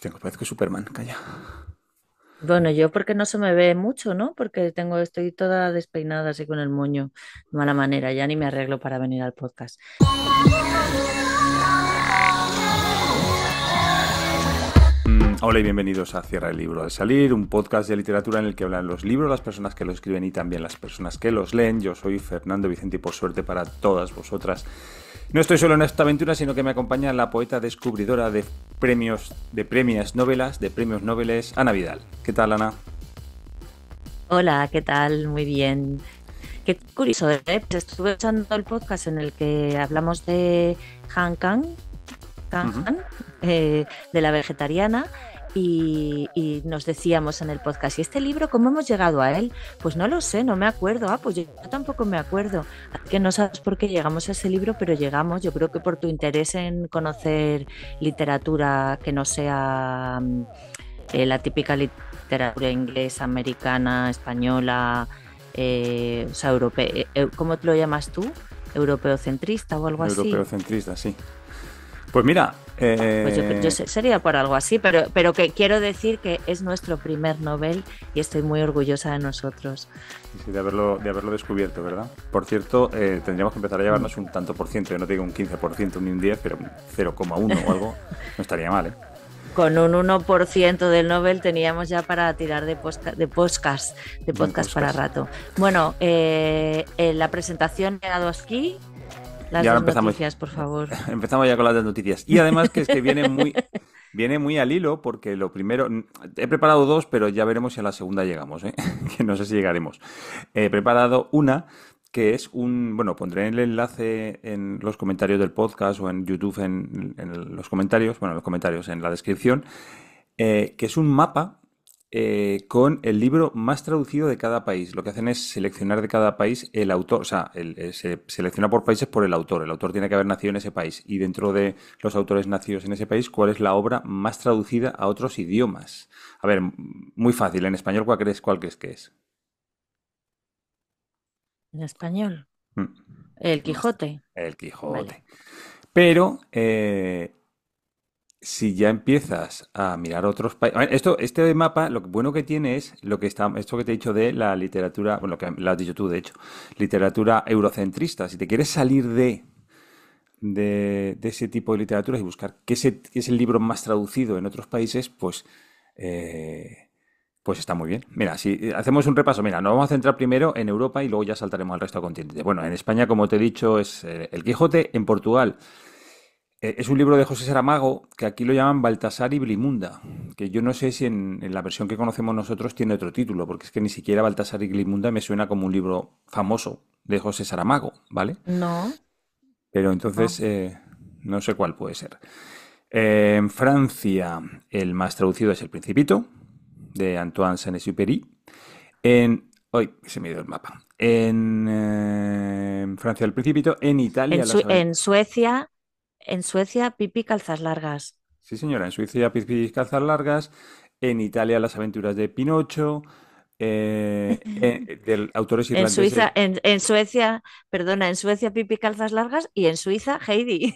tengo, parezco Superman, calla. Bueno, yo porque no se me ve mucho, ¿no? Porque tengo, estoy toda despeinada así con el moño, de mala manera, ya ni me arreglo para venir al podcast. Mm, hola y bienvenidos a Cierra el libro de salir, un podcast de literatura en el que hablan los libros, las personas que lo escriben y también las personas que los leen. Yo soy Fernando Vicente y por suerte para todas vosotras no estoy solo en esta aventura, sino que me acompaña la poeta descubridora de premios, de premios novelas, de premios noveles, Ana Vidal. ¿Qué tal, Ana? Hola, ¿qué tal? Muy bien. Qué curioso, ¿eh? Pues estuve escuchando el podcast en el que hablamos de Han Kang, eh, de la vegetariana, y, nos decíamos en el podcast, ¿y este libro cómo hemos llegado a él? Pues no lo sé, no me acuerdo. Ah, pues yo tampoco me acuerdo. Que no sabes por qué llegamos a ese libro, pero llegamos. Yo creo que por tu interés en conocer literatura que no sea mm, eh, la típica literatura inglesa, americana, española, eh, o sea, europea. Eh, ¿Cómo te lo llamas tú? ¿Europeocentrista o algo así? Europeocentrista, sí. Pues mira, pues yo, eh, yo, sería por algo así, pero, pero que quiero decir que es nuestro primer Nobel y estoy muy orgullosa de nosotros. de haberlo, de haberlo descubierto, ¿verdad? Por cierto, eh, tendríamos que empezar a llevarnos un tanto por ciento, yo no digo un 15%, ni un 10, pero 0,1 o algo, no estaría mal, ¿eh? Con un 1% del Nobel teníamos ya para tirar de, podcast, de podcast, para rato. Bueno, eh, la presentación ha llegado aquí. Las empezamos, noticias, por favor. Empezamos ya con las de noticias. Y además que es que viene muy, viene muy al hilo porque lo primero, he preparado dos, pero ya veremos si a la segunda llegamos, ¿eh? que no sé si llegaremos. He preparado una que es un, bueno, pondré el enlace en los comentarios del podcast o en YouTube en, los comentarios, bueno, los comentarios, en la descripción, eh, que es un mapa eh, con el libro más traducido de cada país. Lo que hacen es seleccionar de cada país el autor, o sea, eh, se selecciona por países por el autor. El autor tiene que haber nacido en ese país y dentro de los autores nacidos en ese país, ¿cuál es la obra más traducida a otros idiomas? A ver, muy fácil. En español, ¿cuál crees, cuál que es? En español. Mm. El Quijote. El Quijote. Pero eh, si ya empiezas a mirar otros países. Esto, este mapa, lo bueno que tiene es lo que está, esto que te he dicho de la literatura, bueno, lo que lo has dicho tú, de hecho, literatura eurocentrista. Si te quieres salir de, de, ese tipo de literatura y buscar qué es, el libro más traducido en otros países, pues. Eh, pues está muy bien. Mira, si hacemos un repaso, mira, nos vamos a centrar primero en Europa y luego ya saltaremos al resto del continente. Bueno, en España, como te he dicho, es eh, El Quijote, en Portugal eh, es un libro de José Saramago que aquí lo llaman Baltasar y Blimunda, que yo no sé si en, la versión que conocemos nosotros tiene otro título, porque es que ni siquiera Baltasar y Blimunda me suena como un libro famoso de José Saramago, ¿vale? No. Pero entonces no, eh, sé cuál puede ser. Eh, en Francia, el más traducido es El Principito, de Antoine Saint-Exupéry. En. Hoy se me dio el mapa. En Francia, El Principito. En Italia. en Suecia en Suecia, pipi calzas largas. Sí, señora, en Suecia, pipi calzas largas. En Italia, las aventuras de Pinocho. Eh, En Suecia, perdona, en Suecia Pipi calzas largas y en Suiza Heidi.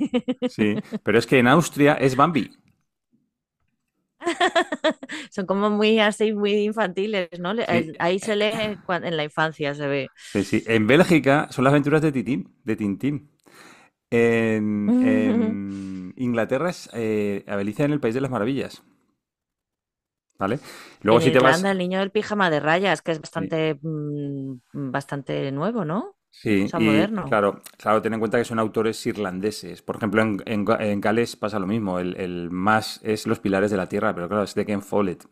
Sí, pero es que en Austria es Bambi. Son como muy así, muy infantiles, ¿no? Ahí se lee en la infancia, se ve. Sí, sí. En Bélgica son las aventuras de Titín, de Tintín. En, Inglaterra es eh, en el País de las Maravillas. ¿Vale? Luego, si te vas... el niño del pijama de rayas, que es bastante, mm, bastante nuevo, ¿no? Sí, moderno. Claro, claro, ten en cuenta que son autores irlandeses. Por ejemplo, en, en, Gales pasa lo mismo. El, más es Los Pilares de la Tierra, pero claro, es de Ken Follett.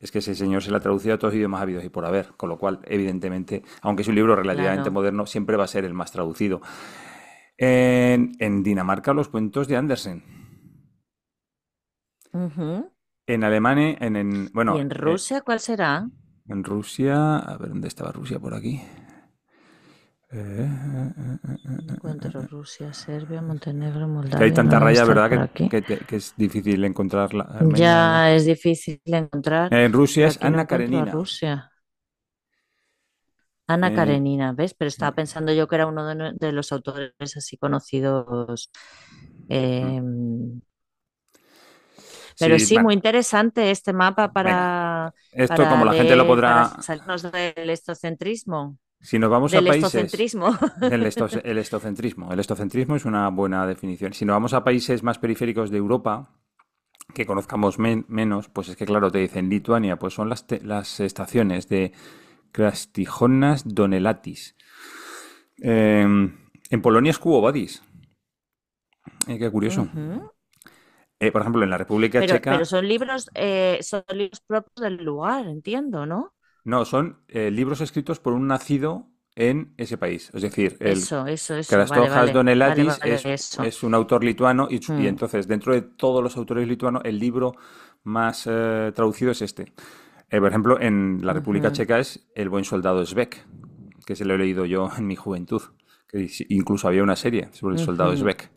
Es que ese señor se la ha traducido a todos los idiomas habidos y por haber, con lo cual, evidentemente, aunque es un libro relativamente moderno, siempre va a ser el más traducido. En, Dinamarca, los cuentos de Andersen. En Alemania, en, bueno. ¿Y en eh, Rusia cuál será? En Rusia, a ver dónde estaba Rusia por aquí. Eh, Encuentro eh, eh, Rusia, Serbia, Montenegro, Moldavia. hay tanta raya, ¿verdad? Que, es difícil encontrarla. Ya es difícil encontrar. En Rusia es Ana Karenina. Ana mm. Karenina, ¿ves? Pero estaba pensando yo que era uno de, los autores así conocidos. Em, pero sí, muy interesante este mapa para. esto, como la gente lo podrá. salirnos del estocentrismo. Si nos vamos a países. El, estocentrismo. El estocentrismo es una buena definición. Si nos vamos a países más periféricos de Europa, que conozcamos menos, pues es que, claro, te dicen Lituania, pues son las estaciones de Crastijonas donelatis. Em, en Polonia es cubo eh, qué curioso. Eh, por ejemplo, en la República Checa. Pero son libros, eh, son libros propios del lugar, entiendo, ¿no? No, son libros escritos por un nacido en ese país. Es decir, el Donelatis es, un autor lituano mm. y, entonces dentro de todos los autores lituanos el libro más traducido es este. Eh, por ejemplo, en la República Checa es El buen soldado Svek, que se lo he leído yo en mi juventud. Que incluso había una serie sobre el soldado Svek.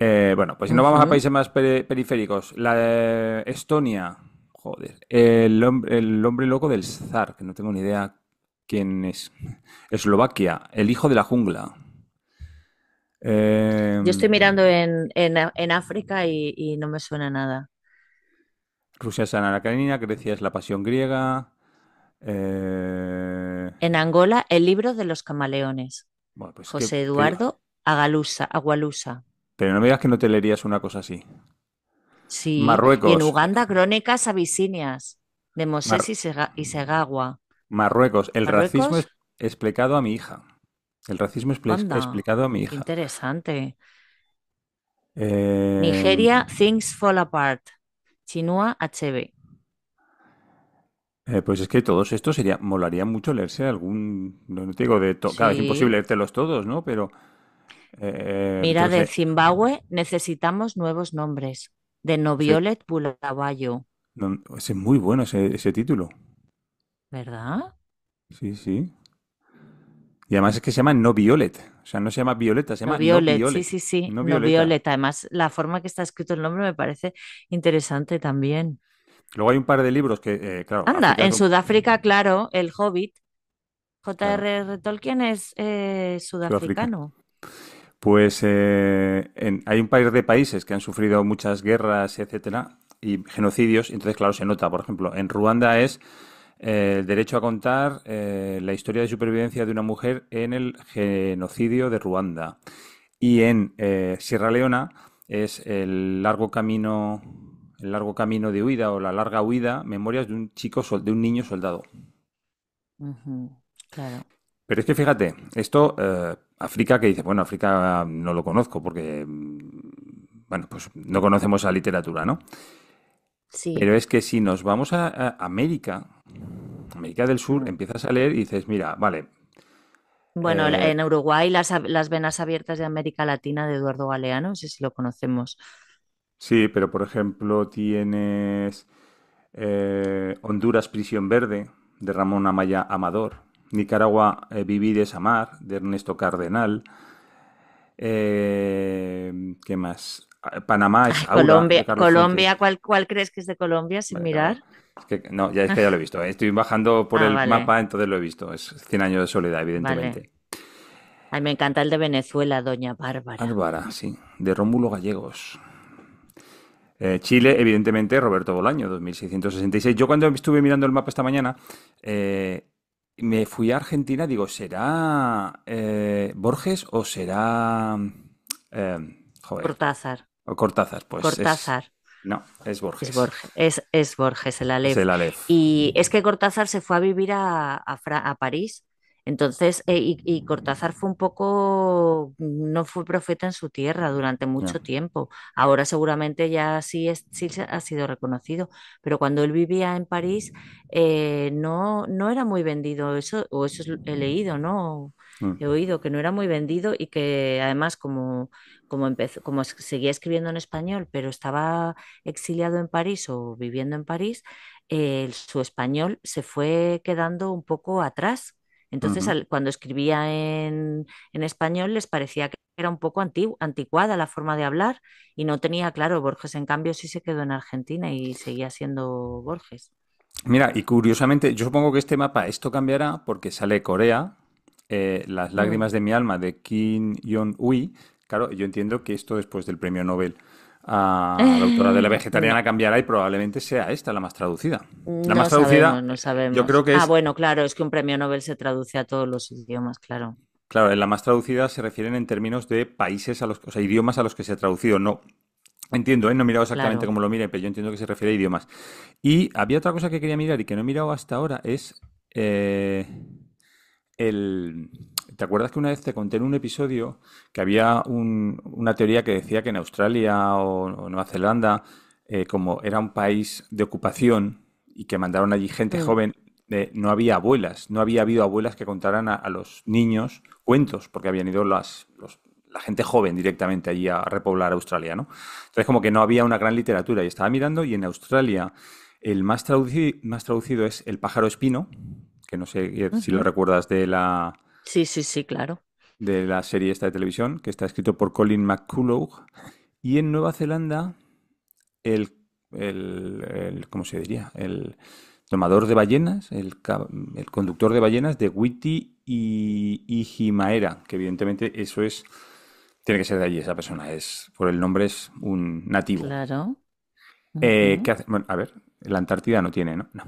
Eh, bueno, pues si no vamos a países más periféricos, la Estonia, joder, el, hombre loco del zar, que no tengo ni idea quién es. Eslovaquia, el hijo de la jungla, Yo estoy em, mirando en, África y, no me suena nada. Rusia es Ana Karenina, Grecia es la pasión griega. Eh, en Angola, el libro de los camaleones. Pues José Eduardo Agalusa, Agualusa. Pero no me digas que no te leerías una cosa así. Sí. Marruecos. en Uganda, crónicas abisinias de Moses y Segagua. Marruecos, el racismo es explicado a mi hija. El racismo es explicado a mi hija. Interesante. Eh, Nigeria, Things Fall Apart. Chinua HB. Eh, pues es que todos estos sería, molaría mucho leerse algún, no te digo de todo, es imposible leértelos todos, ¿no? Pero... Eh, Mira, de eh, Zimbabue necesitamos nuevos nombres, de Noviolet sí. es muy bueno ese título. ¿Verdad? Sí, sí. Y además es que se llama no violet, o sea, no se llama violeta, se llama no violet. Sí, sí, sí, no, violeta. Además, la forma que está escrito el nombre me parece interesante también. Luego hay un par de libros que, eh, Anda, en Sudáfrica, mm. claro, El Hobbit. J.R.R. Tolkien es eh, sudafricano. Pues eh, hay un par de países que han sufrido muchas guerras, etcétera, y genocidios. Entonces, claro, se nota, por ejemplo, en Ruanda es eh, el derecho a contar eh, la historia de supervivencia de una mujer en el genocidio de Ruanda. Y en eh, Sierra Leona es el largo camino, el largo camino de huida o la larga huida, memorias de un chico, de un niño soldado. Pero es que fíjate, esto, África, que dice, bueno, África no lo conozco porque, mm, bueno, pues no conocemos la literatura, ¿no? Pero es que si nos vamos a América, América del Sur, empiezas a leer y dices, mira, vale. Bueno, eh, en Uruguay las, venas abiertas de América Latina de Eduardo Galeano, no sé si lo conocemos. Sí, pero por ejemplo tienes eh, Honduras Prisión Verde de Ramón Amaya Amador, Nicaragua eh, Vivir es Amar de Ernesto Cardenal, ¿qué más? Ah, Panamá es Colombia, Colombia ¿cuál, ¿cuál, crees que es de Colombia sin mirar? no, ya es que ya lo he visto. ¿eh? Estoy bajando por ah, el mapa, entonces lo he visto. Es 100 años de soledad, evidentemente. Ay, me encanta el de Venezuela, Doña Bárbara. Bárbara, sí. De Rómulo Gallegos. Eh, Chile, evidentemente, Roberto Bolaño, 2666. Yo cuando estuve mirando el mapa esta mañana, eh, me fui a Argentina, digo, ¿será Borges o será... joder. Cortázar. O Cortázar, pues. Cortázar. No, es Borges. Es Borges, es, es Borges el Aleph. Y es que Cortázar se fue a vivir a, a, París. Entonces, eh, y, Cortázar fue un poco, no fue profeta en su tierra durante mucho tiempo. Ahora seguramente ya sí, ha sido reconocido, pero cuando él vivía en París eh, no, no era muy vendido, eso, o eso he leído, ¿no? Mm. He oído que no era muy vendido y que además como como, seguía escribiendo en español, pero estaba exiliado en París o viviendo en París, su español se fue quedando un poco atrás. Entonces, cuando escribía en, español, les parecía que era un poco anticuada la forma de hablar y no tenía claro. Borges, en cambio, sí se quedó en Argentina y seguía siendo Borges. Mira, y curiosamente, yo supongo que este mapa, esto cambiará porque sale Corea, eh, Las mm. lágrimas de mi alma de Kim jong Hui Claro, yo entiendo que esto después del premio Nobel a la doctora de la vegetariana cambiará y probablemente sea esta la más traducida. La más traducida. no sabemos. Ah, bueno, claro, es que un premio Nobel se traduce a todos los idiomas, claro. Claro, en la más traducida se refieren en términos de países a los, o sea, idiomas a los que se ha traducido, no. Entiendo, ¿eh? no he mirado exactamente cómo lo mire, pero yo entiendo que se refiere a idiomas. Y había otra cosa que quería mirar y que no he mirado hasta ahora, es eh, el, ¿Te acuerdas que una vez te conté en un episodio que había una teoría que decía que en Australia o, Nueva Zelanda, eh, como era un país de ocupación y que mandaron allí gente joven, eh, no había abuelas, no había habido abuelas que contaran a, los niños cuentos, porque habían ido las, la gente joven directamente allí a repoblar Australia, ¿no? Entonces como que no había una gran literatura y estaba mirando y en Australia el más, traducido, más traducido es El pájaro espino, que no sé eh, si lo recuerdas de la Sí, sí, sí, claro. De la serie esta de televisión, que está escrito por Colin McCullough. Y en Nueva Zelanda, el, ¿cómo se diría? El tomador de ballenas, el, el conductor de ballenas de Witty y, Himaera, que evidentemente eso es, tiene que ser de allí esa persona, es por el nombre es un nativo. Claro. Eh, hace? Bueno, a ver, la Antártida no tiene, ¿no? No.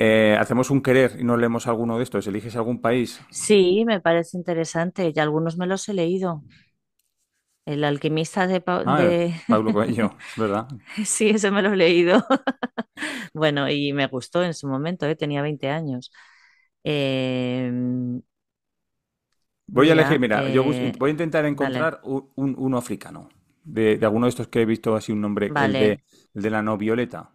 Eh, hacemos un querer y no leemos alguno de estos. ¿Eliges algún país? Sí, me parece interesante. ya algunos me los he leído. El alquimista de, ah, Pablo Coelho, ¿verdad? sí, ese me lo he leído. bueno, y me gustó en su momento, ¿eh? tenía 20 años. Em, voy a elegir, mira, yo eh, voy a intentar encontrar un, uno africano, de, alguno de estos que he visto así un nombre, el de la no violeta.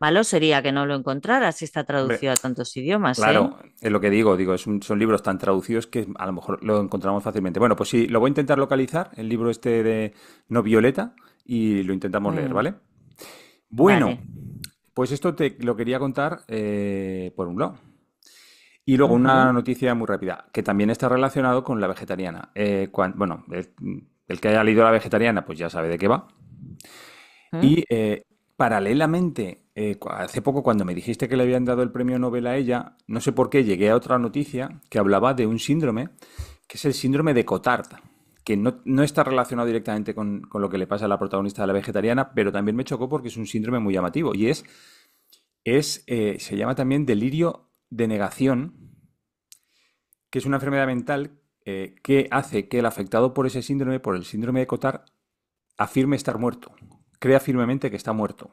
Malo sería que no lo encontrara si está traducido a tantos idiomas. ¿eh? Claro, es lo que digo, digo, son libros tan traducidos que a lo mejor lo encontramos fácilmente. Bueno, pues sí, lo voy a intentar localizar, el libro este de No Violeta, y lo intentamos leer, ¿vale? Bueno, pues esto te lo quería contar eh, por un lado. Y luego una noticia muy rápida, que también está relacionado con la vegetariana. Eh, bueno, el, que haya leído la vegetariana, pues ya sabe de qué va. Y Paralelamente, eh, hace poco cuando me dijiste que le habían dado el premio Nobel a ella, no sé por qué llegué a otra noticia que hablaba de un síndrome, que es el síndrome de Cotard, que no, está relacionado directamente con, lo que le pasa a la protagonista de la vegetariana, pero también me chocó porque es un síndrome muy llamativo y es, es eh, se llama también delirio de negación, que es una enfermedad mental eh, que hace que el afectado por ese síndrome, por el síndrome de Cotard, afirme estar muerto crea firmemente que está muerto.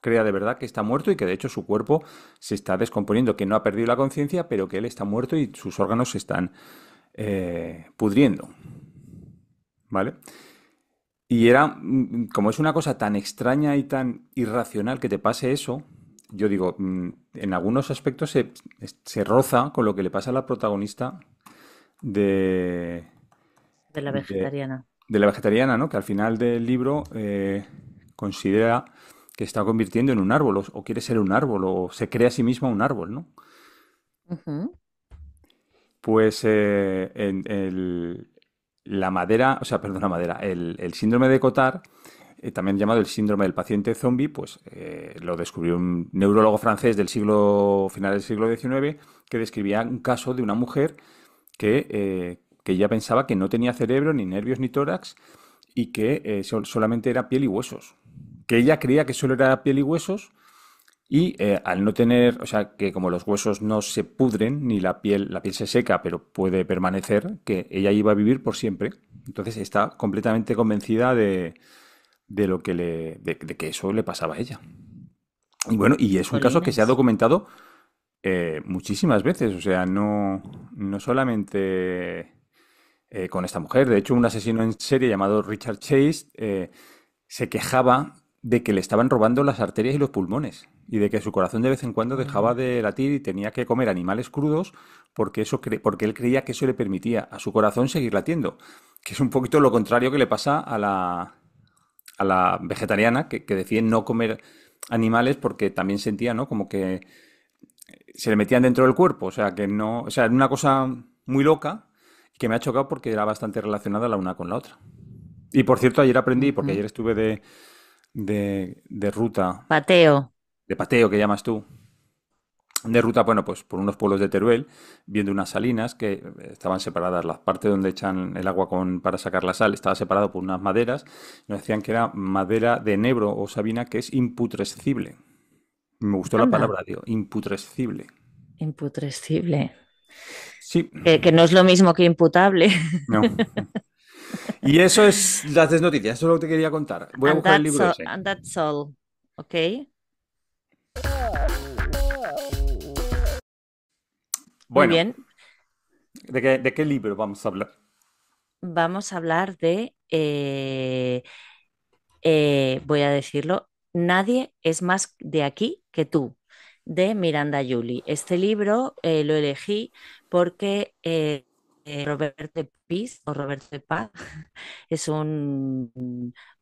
Crea de verdad que está muerto y que de hecho su cuerpo se está descomponiendo, que no ha perdido la conciencia, pero que él está muerto y sus órganos se están eh, pudriendo. ¿Vale? Y era, mm, como es una cosa tan extraña y tan irracional que te pase eso, yo digo, mm, en algunos aspectos se, roza con lo que le pasa a la protagonista de... De la vegetariana de la vegetariana, ¿no? Que al final del libro eh, considera que está convirtiendo en un árbol, o, quiere ser un árbol, o se crea a sí misma un árbol, ¿no? Pues eh, en, la madera, o sea, perdón, la madera, el, síndrome de Cotard, eh, también llamado el síndrome del paciente zombie, pues lo descubrió un neurólogo francés del siglo final del siglo XIX que describía un caso de una mujer que que ella pensaba que no tenía cerebro, ni nervios, ni tórax, y que eh, solamente era piel y huesos. Que ella creía que solo era piel y huesos, y eh, al no tener, o sea, que como los huesos no se pudren, ni la piel, la piel se seca, pero puede permanecer, que ella iba a vivir por siempre. Entonces está completamente convencida de, lo que le. De, que eso le pasaba a ella. Y bueno, y es un caso que se ha documentado eh, muchísimas veces. O sea, no, no solamente eh, con esta mujer. De hecho, un asesino en serie llamado Richard Chase eh, se quejaba de que le estaban robando las arterias y los pulmones y de que su corazón de vez en cuando dejaba mm. de latir y tenía que comer animales crudos porque, eso porque él creía que eso le permitía a su corazón seguir latiendo, que es un poquito lo contrario que le pasa a la, a la vegetariana que, que no comer animales porque también sentía, ¿no? Como que se le metían dentro del cuerpo, o sea, que no, o sea, era una cosa muy loca que me ha chocado porque era bastante relacionada la una con la otra. Y por cierto, ayer aprendí, porque ayer estuve de, de, ruta. Pateo. De pateo, que llamas tú de ruta, bueno, pues por unos pueblos de Teruel, viendo unas salinas que eh, estaban separadas. La parte donde echan el agua con, para sacar la sal estaba separado por unas maderas. Nos decían que era madera de enebro o sabina que es imputrescible. Me gustó la palabra, tío, imputrescible. Imputrescible. Que, no es lo mismo que imputable. No. Y eso es las desnoticias, eso es lo que te quería contar. Voy a buscar el libro. and that's all. Ok. Muy bien. ¿de qué, libro vamos a hablar? Vamos a hablar de, eh, eh, voy a decirlo, Nadie es más de aquí que tú, de Miranda Yuli. Este libro eh, lo elegí porque eh, eh, Roberto de Piz o Roberto Paz es un,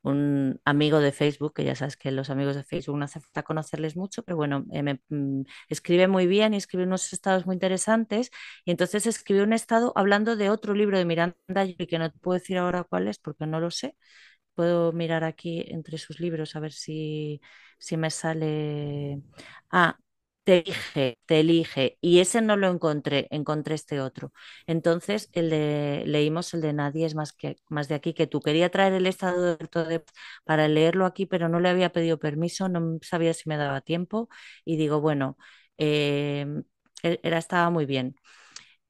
un, amigo de Facebook, que ya sabes que los amigos de Facebook no acepta conocerles mucho, pero bueno, eh, mm, escribe muy bien y escribe unos estados muy interesantes. Y entonces escribió un estado hablando de otro libro de Miranda y que no puedo decir ahora cuál es porque no lo sé. Puedo mirar aquí entre sus libros a ver si, si me sale. Ah, te elige, te elige, y ese no lo encontré, encontré este otro. Entonces el de, leímos el de Nadie es más, que, más de aquí que tú. Quería traer el estado de para leerlo aquí, pero no le había pedido permiso, no sabía si me daba tiempo, y digo, bueno, em, e-, era, estaba muy bien.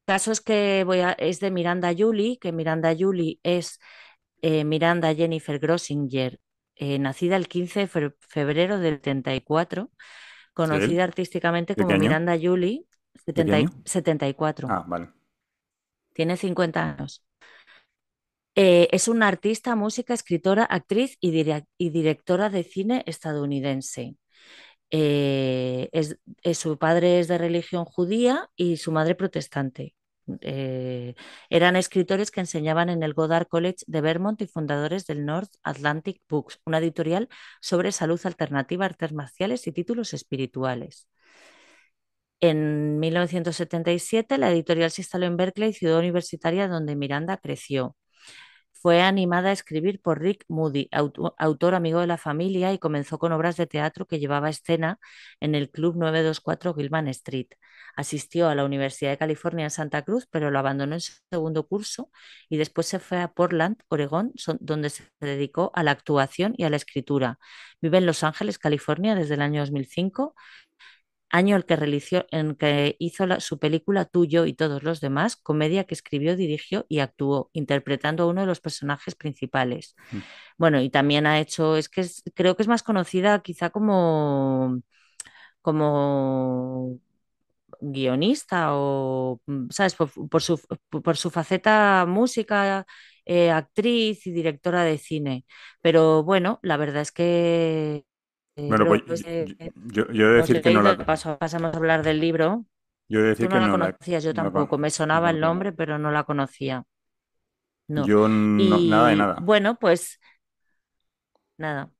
Caso es que voy a, es de Miranda Yuli, que Miranda Yuli es eh, Miranda Jennifer Grossinger, eh, nacida el 15 de febrero del 34 conocida artísticamente como Miranda Julie, 74. Ah, vale. Tiene 50 años. Eh, es una artista, música, escritora, actriz y, directora de cine estadounidense. Eh, eh, su padre es de religión judía y su madre protestante. Eh, eran escritores que enseñaban en el Goddard College de Vermont y fundadores del North Atlantic Books, una editorial sobre salud alternativa, artes marciales y títulos espirituales. En 1977, la editorial se instaló en Berkeley, ciudad universitaria donde Miranda creció. Fue animada a escribir por Rick Moody, autor amigo de la familia, y comenzó con obras de teatro que llevaba escena en el Club 924 Gilman Street. Asistió a la Universidad de California en Santa Cruz, pero lo abandonó en su segundo curso y después se fue a Portland, Oregón, donde se dedicó a la actuación y a la escritura. Vive en Los Ángeles, California, desde el año 2005 año el que en que hizo su película tuyo y todos los demás, comedia que escribió, dirigió y actuó, interpretando a uno de los personajes principales. Bueno, y también ha hecho, es que creo que es más conocida quizá como, como guionista o, mm, ¿sabes? Por, su, faceta música, eh, actriz y directora de cine. Pero bueno, la verdad es que eh, pues pues, eh, eh, yo, yo, he de decir que no la... Paso, pasamos a hablar del libro. Yo decir no la conocía, yo tampoco. Me sonaba el nombre, pero no la conocía. No. Yo nada de nada. Bueno, pues nada.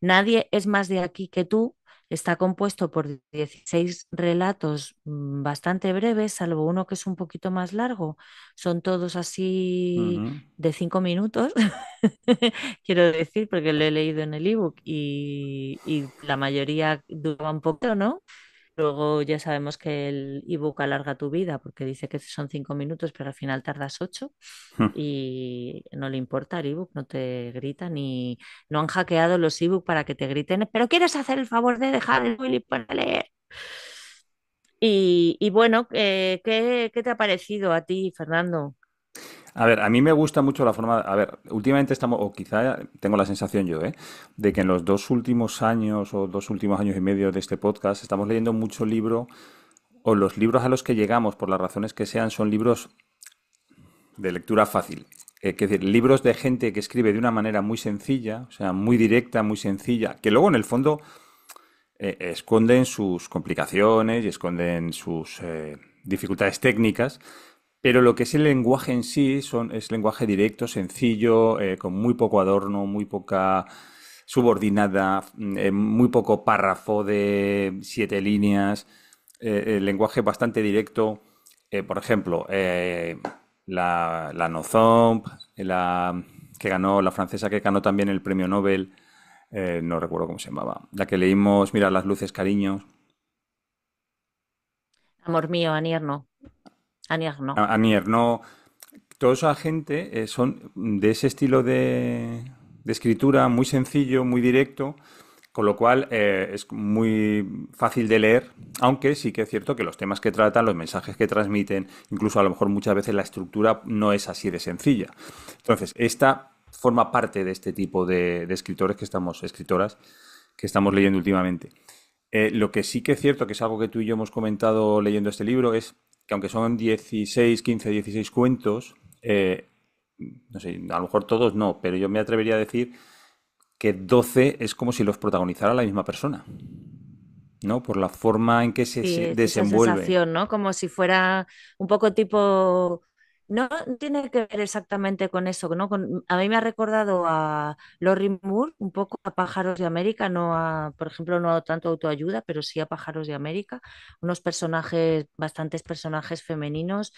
Nadie es más de aquí que tú Está compuesto por 16 relatos mm, bastante breves, salvo uno que es un poquito más largo. Son todos así de cinco minutos, quiero decir, porque lo he leído en el ebook y, la mayoría un poco, ¿no? Luego ya sabemos que el ebook alarga tu vida porque dice que son cinco minutos, pero al final tardas ocho hmm. y no le importa el ebook, no te grita ni no han hackeado los ebook para que te griten, pero quieres hacer el favor de dejar el Willy para leer. Y, bueno, eh, ¿qué te ha parecido a ti, Fernando? A ver, a mí me gusta mucho la forma. A ver, últimamente estamos, o quizá tengo la sensación yo, ¿eh? de que en los dos últimos años o dos últimos años y medio de este podcast estamos leyendo mucho libro, o los libros a los que llegamos, por las razones que sean, son libros de lectura fácil. es decir, libros de gente que escribe de una manera muy sencilla, o sea, muy directa, muy sencilla, que luego en el fondo eh, esconden sus complicaciones y esconden sus eh, dificultades técnicas, pero lo que es el lenguaje en sí son, es lenguaje directo, sencillo, eh, con muy poco adorno, muy poca subordinada, mm, eh, muy poco párrafo de siete líneas, eh, lenguaje bastante directo. por ejemplo, la, la Nozomp, la que ganó, la francesa que ganó también el premio Nobel, no recuerdo cómo se llamaba, la que leímos, mira, las luces, cariños. Amor mío, Anierno. Anier no. Anier no. Toda esa gente eh, son de ese estilo de, escritura muy sencillo, muy directo, con lo cual eh, es muy fácil de leer, aunque sí que es cierto que los temas que tratan, los mensajes que transmiten, incluso a lo mejor muchas veces la estructura no es así de sencilla. Entonces, esta forma parte de este tipo de, escritores que estamos, escritoras, que estamos leyendo últimamente. Eh, lo que sí que es cierto, que es algo que tú y yo hemos comentado leyendo este libro, es que aunque son 16, 15, 16 cuentos, eh, no sé, a lo mejor todos no, pero yo me atrevería a decir que 12 es como si los protagonizara la misma persona. ¿no? Por la forma en que se, desenvuelve. ¿no? Como si fuera un poco tipo no tiene que ver exactamente con eso, ¿no? a mí me ha recordado a Laurie Moore, un poco a Pájaros de América, no a, por ejemplo, no a tanto autoayuda, pero sí a Pájaros de América, unos personajes, bastantes personajes femeninos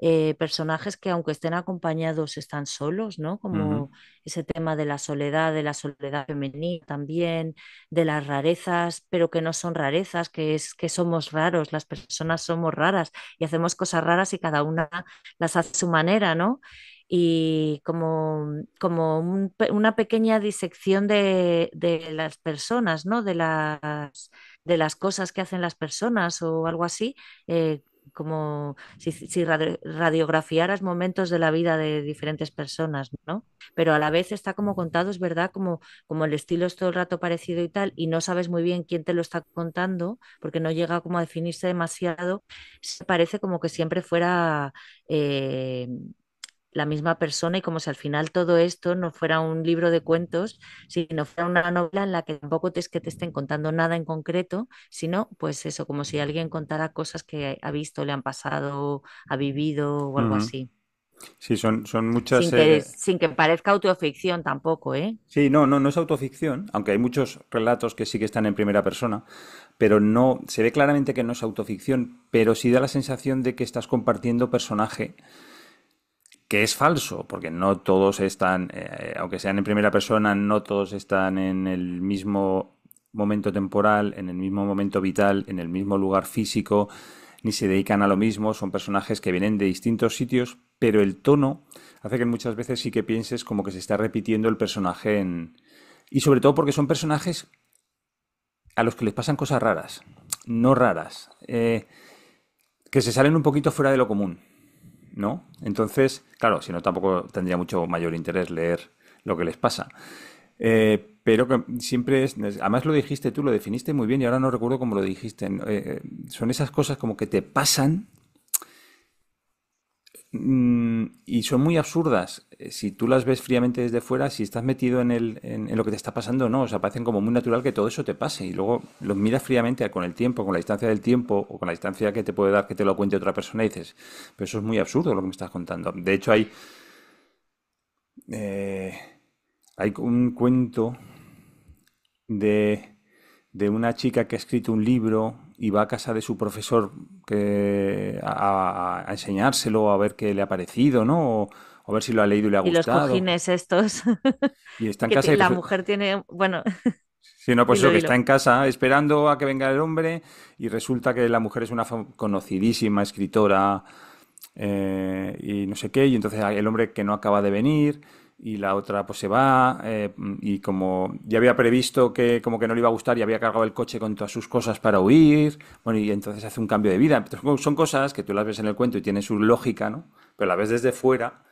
eh, personajes que aunque estén acompañados están solos, ¿no? Como ese tema de la soledad, de la soledad femenina también, de las rarezas, pero que no son rarezas, que es que somos raros, las personas somos raras y hacemos cosas raras y cada una las hace a su manera, ¿no? y como, como una pequeña disección de, las personas, ¿no? De las, de las cosas que hacen las personas o algo así, eh, como si, radiografiaras momentos de la vida de diferentes personas, ¿no? Pero a la vez está como contado, es verdad, como, como el estilo es todo el rato parecido y tal, y no sabes muy bien quién te lo está contando, porque no llega como a definirse demasiado, parece como que siempre fuera... Eh, la misma persona y como si al final todo esto no fuera un libro de cuentos, sino fuera una novela en la que tampoco es que te estén contando nada en concreto, sino pues eso, como si alguien contara cosas que ha visto, le han pasado, ha vivido o algo así. Sí, son, son muchas. Sin que, eh, sin que, parezca autoficción tampoco, ¿eh? Sí, no, no, no es autoficción, aunque hay muchos relatos que sí que están en primera persona, pero no. Se ve claramente que no es autoficción, pero sí da la sensación de que estás compartiendo personaje que es falso, porque no todos están, eh, eh, aunque sean en primera persona, no todos están en el mismo momento temporal, en el mismo momento vital, en el mismo lugar físico, ni se dedican a lo mismo, son personajes que vienen de distintos sitios, pero el tono hace que muchas veces sí que pienses como que se está repitiendo el personaje Y sobre todo porque son personajes a los que les pasan cosas raras, no raras, eh, que se salen un poquito fuera de lo común. ¿no? Entonces, claro, si no tampoco tendría mucho mayor interés leer lo que les pasa. Eh, pero que siempre es, además lo dijiste tú, lo definiste muy bien y ahora no recuerdo cómo lo dijiste. Eh, eh, son esas cosas como que te pasan Mm, y son muy absurdas. Eh, si tú las ves fríamente desde fuera, si estás metido en, lo que te está pasando, no, o sea, parecen como muy natural que todo eso te pase. Y luego los miras fríamente con el tiempo, con la distancia del tiempo o con la distancia que te puede dar que te lo cuente otra persona y dices, pero eso es muy absurdo lo que me estás contando. De hecho, hay... Eh, hay un cuento de, de, una chica que ha escrito un libro y va a casa de su profesor que a, enseñárselo, a ver qué le ha parecido, ¿no? O, a ver si lo ha leído y le ha gustado. Y los cojines estos. Y está en casa. Y la mujer tiene, bueno. Sí, no, pues eso, que está en casa esperando a que venga el hombre y resulta que la mujer es una conocidísima escritora eh, y no sé qué, y entonces el hombre que no acaba de venir y la otra pues se va eh, y como ya había previsto que como que no le iba a gustar y había cargado el coche con todas sus cosas para huir, bueno, y entonces hace un cambio de vida. Entonces, son cosas que tú las ves en el cuento y tienen su lógica, ¿no? Pero la ves desde fuera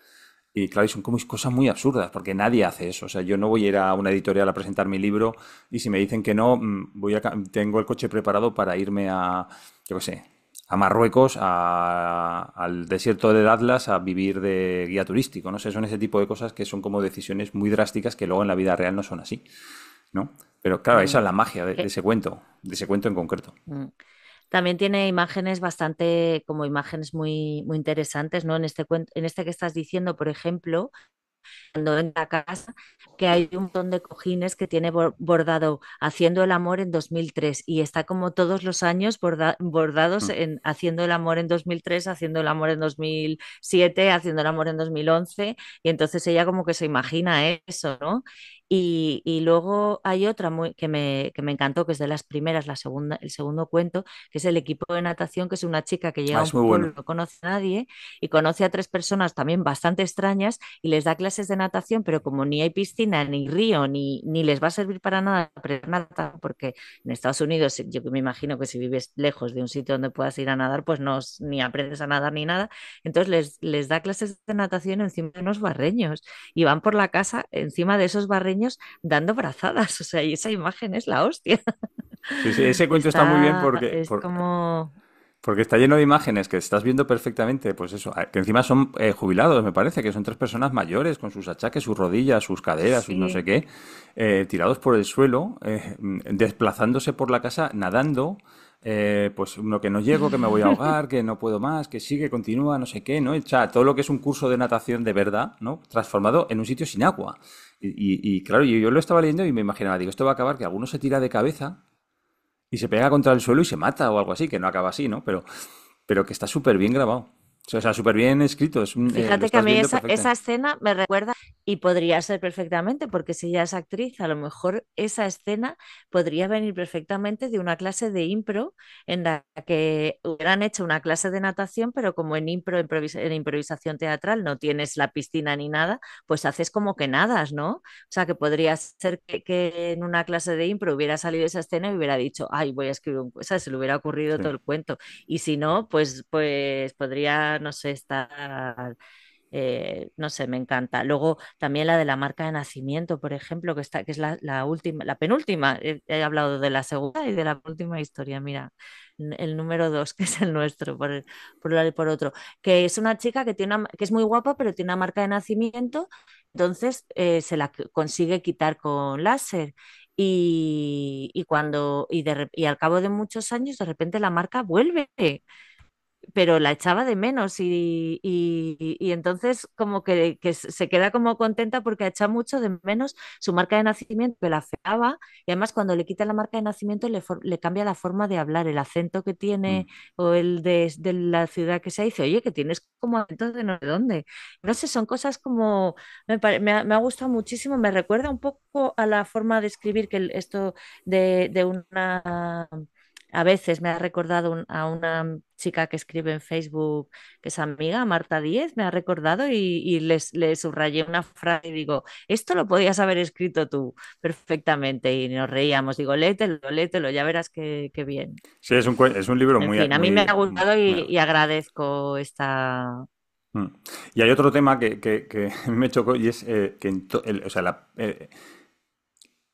y claro, son como cosas muy absurdas porque nadie hace eso. O sea, yo no voy a ir a una editorial a presentar mi libro y si me dicen que no, mm, voy a, tengo el coche preparado para irme a, yo qué sé, a Marruecos, al desierto de Atlas, a vivir de guía turístico. No sé, son ese tipo de cosas que son como decisiones muy drásticas que luego en la vida real no son así. ¿no? Pero claro, esa es la magia de, eh. ese cuento, de ese cuento en concreto. Mm. También tiene imágenes bastante, como imágenes muy, muy interesantes, ¿no? En este, cuento, en este que estás diciendo, por ejemplo, cuando en la casa, que hay un montón de cojines que tiene bordado Haciendo el Amor en 2003 y está como todos los años bordados mm. en Haciendo el Amor en 2003, Haciendo el Amor en 2007, Haciendo el Amor en 2011 y entonces ella como que se imagina eso, ¿no? Y, luego hay otra que, me, que, me, encantó, que es de las primeras, la segunda, el segundo cuento, que es el equipo de natación, que es una chica que llega ah, a un pueblo, bueno. no conoce a nadie, y conoce a tres personas también bastante extrañas y les da clases de natación, pero como ni hay piscina, ni río, ni, ni les va a servir para nada, aprender nata porque en Estados Unidos yo me imagino que si vives lejos de un sitio donde puedas ir a nadar, pues no, ni aprendes a nadar ni nada. Entonces les, les da clases de natación encima de unos barreños y van por la casa encima de esos barreños dando brazadas. O sea, y esa imagen es la hostia. ese cuento está, muy bien porque... porque... está lleno de imágenes que estás viendo perfectamente, pues eso, que encima son eh, jubilados, me parece, que son tres personas mayores con sus achaques, sus rodillas, sus caderas, sus no sé qué, eh, tirados por el suelo, eh, desplazándose por la casa, nadando, eh, pues uno que no llego, que me voy a ahogar, que no puedo más, que sigue, continúa, no sé qué, ¿no? O sea, todo lo que es un curso de natación de verdad, ¿no? Transformado en un sitio sin agua. Y, claro, yo, lo estaba leyendo y me imaginaba, digo, esto va a acabar que alguno se tira de cabeza y se pega contra el suelo y se mata o algo así, que no acaba así, ¿no? Pero, pero que está súper bien grabado. O sea, súper bien escrito. Es eh, Fíjate que a mí esa, escena me recuerda y podría ser perfectamente, porque si ya es actriz, a lo mejor esa escena podría venir perfectamente de una clase de impro en la que hubieran hecho una clase de natación, pero como en impro, en improvisación teatral no tienes la piscina ni nada, pues haces como que nadas, ¿no? O sea, que podría ser que, en una clase de impro hubiera salido esa escena y hubiera dicho, ay, voy a escribir un... O se le hubiera ocurrido todo el cuento. Y si no, pues, pues podría, no sé, estar eh, no sé, me encanta. Luego también la de la marca de nacimiento, por ejemplo, que, está, que es la, última, la penúltima, eh, he, hablado de la segunda y de la última historia, mira, el número dos, que es el nuestro, por, por por otro, que es una chica que, tiene que es muy guapa, pero tiene una marca de nacimiento, entonces eh, se la consigue quitar con láser. Y, cuando y, de, y, al cabo de muchos años de repente la marca vuelve pero la echaba de menos y, y, entonces como que, se queda como contenta porque echa mucho de menos su marca de nacimiento que la feaba y además cuando le quita la marca de nacimiento le, le cambia la forma de hablar, el acento que tiene mm. o el de, la ciudad que se dice, oye, que tienes como acento de no sé dónde. No sé, son cosas como, me, me, ha, gustado muchísimo, me recuerda un poco a la forma de escribir que esto de una a veces me ha recordado a una chica que escribe en Facebook, que es amiga, Marta Díez, me ha recordado y, le les, subrayé una frase y digo, esto lo podías haber escrito tú perfectamente y nos reíamos, digo, léetelo, lo ya verás qué, bien. Sí, es un, es un libro en muy... Fin, a mí me ha gustado y, agradezco esta, mm. y hay otro tema que, me chocó y es eh, que o sea, la, eh,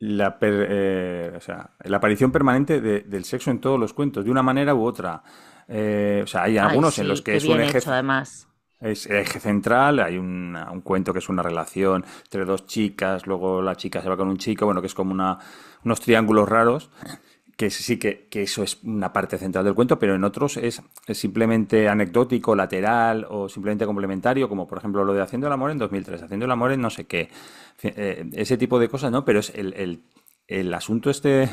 la, eh, o sea, la aparición permanente del sexo en todos los cuentos, de una manera u otra. Eh, o sea, hay algunos en los que es un eje. además. Es eje central, hay un, un, cuento que es una relación entre dos chicas, luego la chica se va con un chico, bueno, que es como una, unos triángulos raros que sí que, eso es una parte central del cuento, pero en otros es, simplemente anecdótico, lateral o simplemente complementario, como por ejemplo lo de Haciendo el Amor en 2003, Haciendo el Amor en no sé qué, eh, ese tipo de cosas, ¿no? Pero es el, asunto este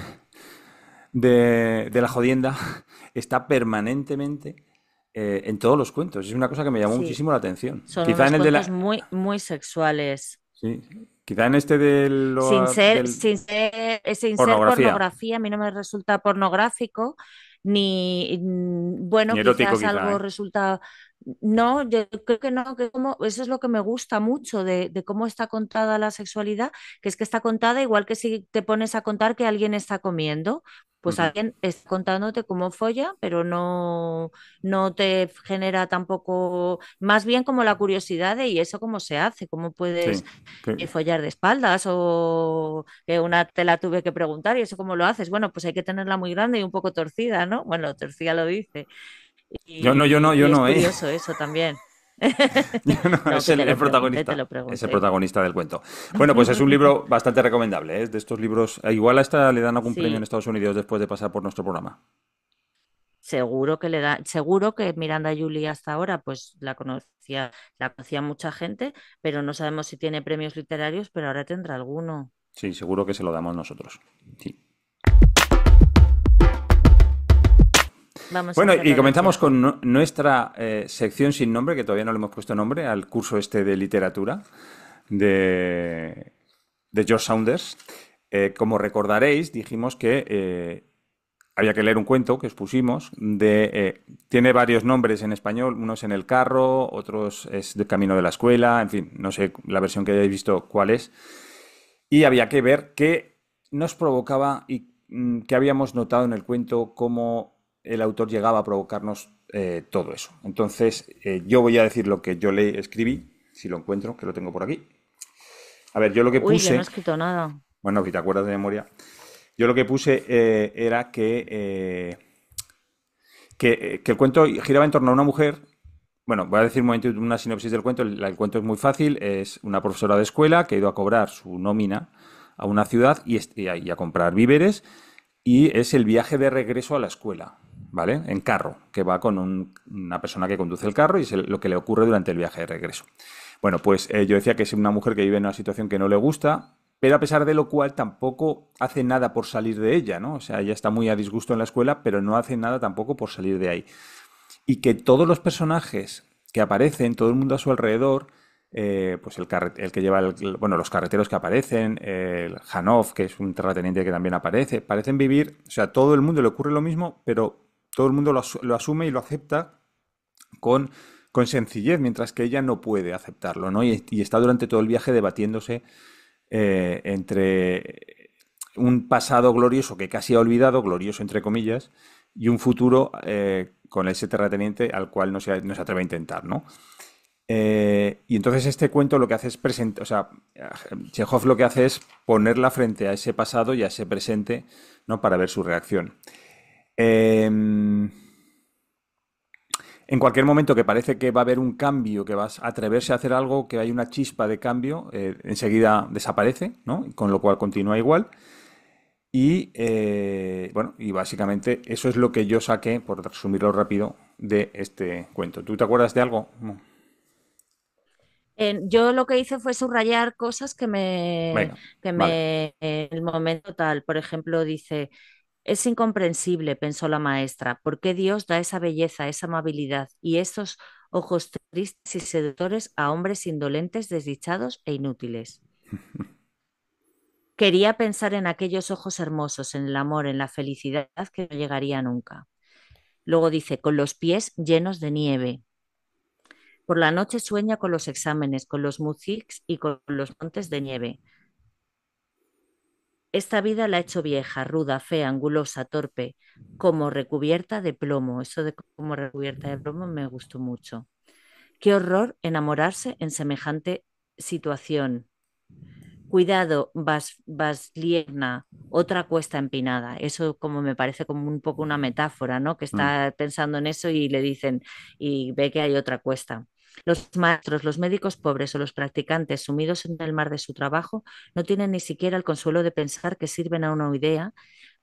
de, de, la jodienda está permanentemente... Eh, en todos los cuentos. Es una cosa que me llamó muchísimo la atención. Son Quizá en el de la... muy, muy sexuales. Sí, Quizá en este de sin ser, del... sin ser, sin pornografía. pornografía, a mí no me resulta pornográfico, ni mm, bueno, quizás algo ¿eh? resulta no, yo creo que no, que como, eso es lo que me gusta mucho de, cómo está contada la sexualidad, que es que está contada igual que si te pones a contar que alguien está comiendo, pues alguien está contándote cómo folla, pero no, no te genera tampoco, más bien como la curiosidad de y eso cómo se hace, cómo puedes eh, follar de espaldas o que una te la tuve que preguntar y eso cómo lo haces. Bueno, pues hay que tenerla muy grande y un poco torcida, ¿no? Bueno, torcida lo dice yo no, yo no, yo es no, ¿eh? curioso eso también. es el, ¿eh? protagonista. del cuento. Bueno, pues es un libro bastante recomendable. ¿eh? es De estos libros, igual a esta le dan algún premio en Estados Unidos después de pasar por nuestro programa. Seguro que le da, seguro que Miranda Yuli hasta ahora, pues la conocía, la conocía mucha gente, pero no sabemos si tiene premios literarios, pero ahora tendrá alguno. Sí, seguro que se lo damos nosotros. Sí. bueno, y comenzamos con nuestra eh, sección sin nombre, que todavía no le hemos puesto nombre al curso este de literatura de, de George Saunders. Eh, como recordaréis, dijimos que eh, había que leer un cuento que expusimos. De, tiene varios nombres en español, unos en el carro, otros es de camino de la escuela, en fin, no sé la versión que hayáis visto cuál es. Y había que ver qué nos provocaba y mm, qué habíamos notado en el cuento como el autor llegaba a provocarnos eh, todo eso. Entonces, eh, yo voy a decir lo que yo le escribí, si lo encuentro, que lo tengo por aquí. A ver, yo lo que puse. no he escrito nada. Bueno, si te acuerdas de memoria. Yo lo que puse eh, era que, que, el cuento giraba en torno a una mujer. Bueno, voy a decir un momento una sinopsis del cuento. El, cuento es muy fácil. Es una profesora de escuela que ha ido a cobrar su nómina a una ciudad y a comprar víveres. Y es el viaje de regreso a la escuela ¿vale? En carro, que va con una persona que conduce el carro y es lo que le ocurre durante el viaje de regreso. Bueno, pues eh, yo decía que es una mujer que vive en una situación que no le gusta, pero a pesar de lo cual tampoco hace nada por salir de ella, ¿no? O sea, ella está muy a disgusto en la escuela, pero no hace nada tampoco por salir de ahí. Y que todos los personajes que aparecen, todo el mundo a su alrededor, eh, pues el, el, que lleva, bueno, los carreteros que aparecen, el Hanov, que es un terrateniente que también aparece, parecen vivir, o sea, todo el mundo le ocurre lo mismo, pero todo el mundo lo, asume y lo acepta con, con, sencillez, mientras que ella no puede aceptarlo, ¿no? Y, está durante todo el viaje debatiéndose eh, entre un pasado glorioso que casi ha olvidado, glorioso entre comillas, y un futuro eh, con ese terrateniente al cual no se, no se atreve a intentar, ¿no? Eh, y entonces este cuento lo que hace es presentar, o sea, Chekhov lo que hace es ponerla frente a ese pasado y a ese presente, ¿no? Para ver su reacción. Em, en cualquier momento que parece que va a haber un cambio, que vas a atreverse a hacer algo, que hay una chispa de cambio, eh, enseguida desaparece, ¿no? Con lo cual continúa igual. Y eh, bueno, y básicamente eso es lo que yo saqué, por resumirlo rápido, de este cuento. ¿Tú te acuerdas de algo? yo lo que hice fue subrayar cosas que me, que me el momento tal. Por ejemplo, dice, es incomprensible, pensó la maestra, por qué Dios da esa belleza, esa amabilidad y esos ojos tristes y seductores a hombres indolentes, desdichados e inútiles. Quería pensar en aquellos ojos hermosos, en el amor, en la felicidad que no llegaría nunca. Luego dice, con los pies llenos de nieve. Por la noche sueña con los exámenes, con los muziks y con los montes de nieve. Esta vida la ha hecho vieja, ruda, fea, angulosa, torpe, como recubierta de plomo. Eso de como recubierta de plomo me gustó mucho. Qué horror enamorarse en semejante situación. Cuidado, vas, vas otra cuesta empinada. Eso como me parece como un poco una metáfora, ¿no? Que mm. está pensando en eso y le dicen, y ve que hay otra cuesta. Los maestros, los médicos pobres o los practicantes sumidos en el mar de su trabajo no tienen ni siquiera el consuelo de pensar que sirven a una idea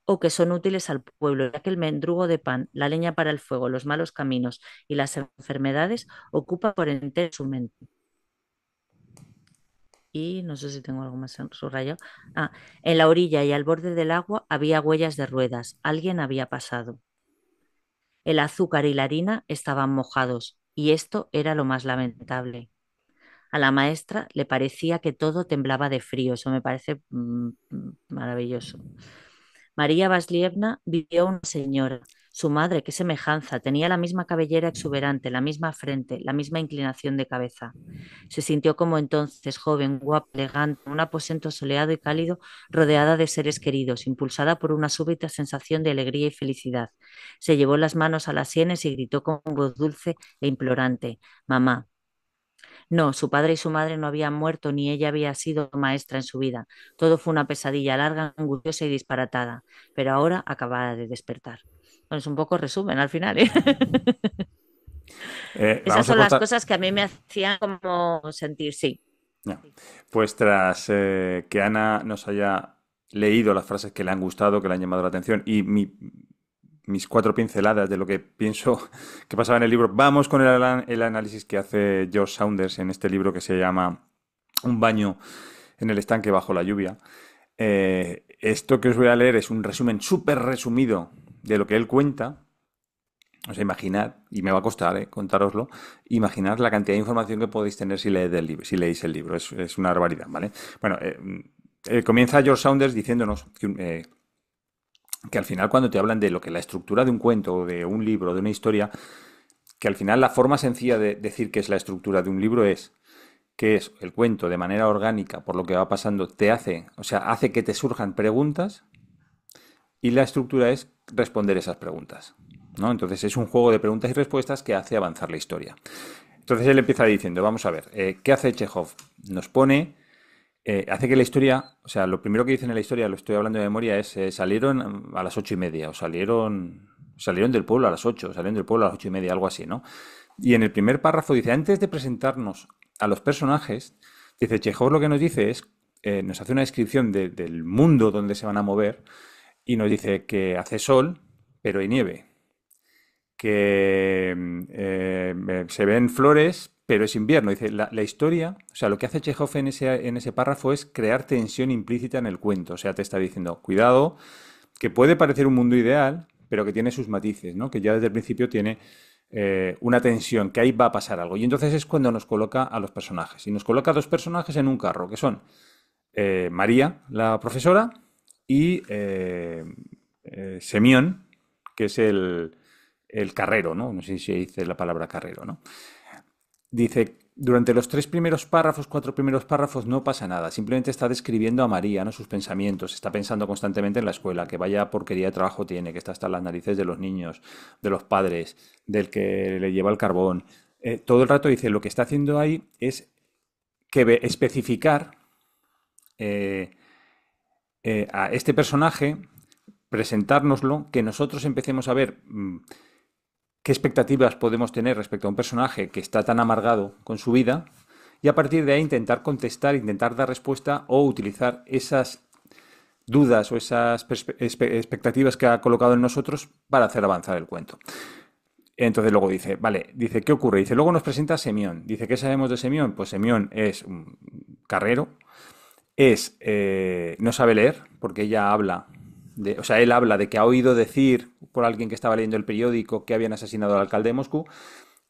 o que son útiles al pueblo, ya que el mendrugo de pan, la leña para el fuego, los malos caminos y las enfermedades ocupa por entero su mente y no sé si tengo algo más subrayado. Ah, en la orilla y al borde del agua había huellas de ruedas. Alguien había pasado. El azúcar y la harina estaban mojados y esto era lo más lamentable. A la maestra le parecía que todo temblaba de frío, eso me parece mm, mm, maravilloso. María Vaslievna vivió una señora su madre, qué semejanza, tenía la misma cabellera exuberante, la misma frente, la misma inclinación de cabeza. Se sintió como entonces, joven, guapa, elegante, en un aposento soleado y cálido, rodeada de seres queridos, impulsada por una súbita sensación de alegría y felicidad. Se llevó las manos a las sienes y gritó con voz dulce e implorante, Mamá, no, su padre y su madre no habían muerto ni ella había sido maestra en su vida. Todo fue una pesadilla larga, angustiosa y disparatada, pero ahora acababa de despertar es un poco resumen al final. ¿eh? Eh, Esas son las cosas que a mí me hacían como sentir, sí. Pues tras eh, que Ana nos haya leído las frases que le han gustado, que le han llamado la atención y mis cuatro pinceladas de lo que pienso que pasaba en el libro, vamos con el, análisis que hace George Saunders en este libro que se llama Un baño en el estanque bajo la lluvia. esto que os voy a leer es un resumen súper resumido de lo que él cuenta, o imaginad, y me va a costar ¿eh? contároslo, imaginar la cantidad de información que podéis tener si, leéis el libro. Es, una barbaridad, ¿vale? Bueno, eh, mm, eh, comienza George Saunders diciéndonos que, eh, que, al final cuando te hablan de lo que la estructura de un cuento, de un libro, de una historia, que al final la forma sencilla de decir que es la estructura de un libro es que es el cuento de manera orgánica por lo que va pasando, te hace, o sea, hace que te surjan preguntas y la estructura es responder esas preguntas. ¿no? Entonces es un juego de preguntas y respuestas que hace avanzar la historia. Entonces él empieza diciendo, vamos a ver, eh, ¿qué hace Chekhov? Nos pone, eh, hace que la historia, o sea, lo primero que dice en la historia, lo estoy hablando de memoria, es eh, salieron a las ocho y media, o salieron, salieron del pueblo a las ocho, salieron del pueblo a las ocho y media, algo así, ¿no? Y en el primer párrafo dice, antes de presentarnos a los personajes, dice, Chekhov lo que nos dice es, nos hace una descripción del mundo donde se van a mover, y nos dice que hace sol, pero hay nieve, que mm, eh, se ven flores, pero es invierno. Dice, la, historia, o sea, lo que hace Chekhov en ese, párrafo es crear tensión implícita en el cuento. O sea, te está diciendo, cuidado, que puede parecer un mundo ideal, pero que tiene sus matices, ¿no? Que ya desde el principio tiene eh, una tensión, que ahí va a pasar algo. Y entonces es cuando nos coloca a los personajes. Y nos coloca a dos personajes en un carro, que son eh, María, la profesora, y eh, eh, Semión, que es el, el, carrero, ¿no? sé si se dice la palabra carrero, ¿no? Dice, durante los tres primeros párrafos, cuatro primeros párrafos, no pasa nada. Simplemente está describiendo a María, ¿no? Sus pensamientos. Está pensando constantemente en la escuela, que vaya porquería de trabajo tiene, que está hasta las narices de los niños, de los padres, del que le lleva el carbón. Eh, todo el rato dice, lo que está haciendo ahí es que especificar eh, eh, a este personaje, presentárnoslo, que nosotros empecemos a ver mm, qué expectativas podemos tener respecto a un personaje que está tan amargado con su vida, y a partir de ahí intentar contestar, intentar dar respuesta o utilizar esas dudas o esas expectativas que ha colocado en nosotros para hacer avanzar el cuento. Entonces luego dice, vale, dice, ¿qué ocurre? Dice, luego nos presenta a Semión. Dice, ¿qué sabemos de Semión? Pues Semión es un carrero, es, eh, no sabe leer, porque ella habla, de, o sea, él habla de que ha oído decir por alguien que estaba leyendo el periódico que habían asesinado al alcalde de Moscú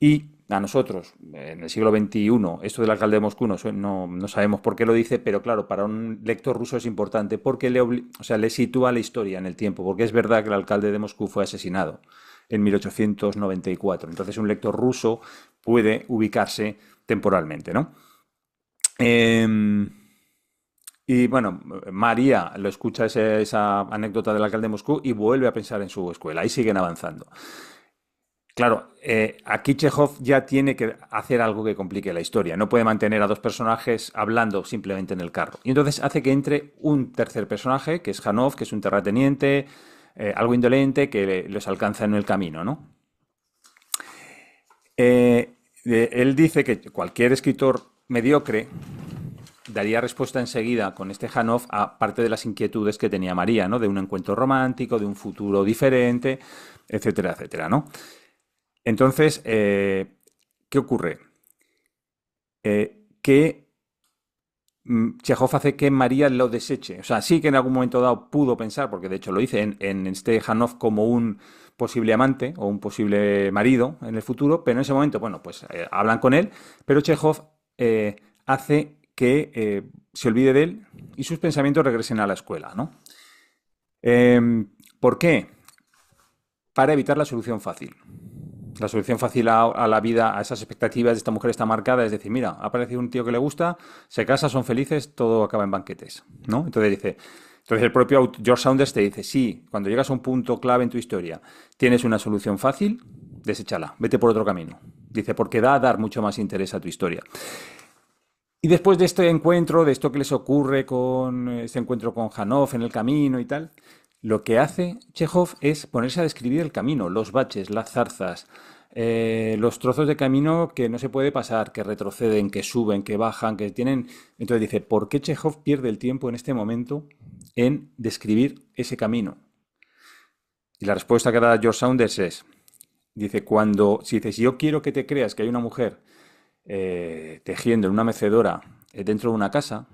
y a nosotros, en el siglo XXI, esto del alcalde de Moscú no, no, sabemos por qué lo dice, pero claro, para un lector ruso es importante porque le, o sea, le sitúa la historia en el tiempo, porque es verdad que el alcalde de Moscú fue asesinado en 1894. Entonces un lector ruso puede ubicarse temporalmente, ¿no? Em, y bueno, María lo escucha esa anécdota del alcalde de Moscú y vuelve a pensar en su escuela. Ahí siguen avanzando. Claro, eh, aquí Chekhov ya tiene que hacer algo que complique la historia. No puede mantener a dos personajes hablando simplemente en el carro. Y entonces hace que entre un tercer personaje, que es Hanov, que es un terrateniente, eh, algo indolente, que les alcanza en el camino, ¿no? Eh, él dice que cualquier escritor mediocre daría respuesta enseguida con este Hanoff a parte de las inquietudes que tenía María, ¿no? De un encuentro romántico, de un futuro diferente, etcétera, etcétera, ¿no? Entonces, eh, ¿qué ocurre? Eh, que mm, Chekhov hace que María lo deseche. O sea, sí que en algún momento dado pudo pensar, porque de hecho lo hice, en, este Hanoff como un posible amante o un posible marido en el futuro, pero en ese momento, bueno, pues eh, hablan con él, pero Chekhov hace que eh, se olvide de él y sus pensamientos regresen a la escuela, ¿no? Em, ¿Por qué? Para evitar la solución fácil. La solución fácil a, la vida, a esas expectativas de esta mujer está marcada, es decir, mira, ha aparecido un tío que le gusta, se casa, son felices, todo acaba en banquetes, ¿no? Entonces dice, entonces el propio George Saunders te dice, sí, cuando llegas a un punto clave en tu historia, tienes una solución fácil, deséchala, vete por otro camino. Dice, porque da a dar mucho más interés a tu historia. Y después de este encuentro, de esto que les ocurre con este encuentro con Hanov en el camino y tal, lo que hace Chekhov es ponerse a describir el camino, los baches, las zarzas, eh, los trozos de camino que no se puede pasar, que retroceden, que suben, que bajan, que tienen... Entonces dice, ¿por qué Chekhov pierde el tiempo en este momento en describir ese camino? Y la respuesta que da George Saunders es, dice, cuando, si dices, yo quiero que te creas que hay una mujer eh, tejiendo en una mecedora eh, dentro de una casa,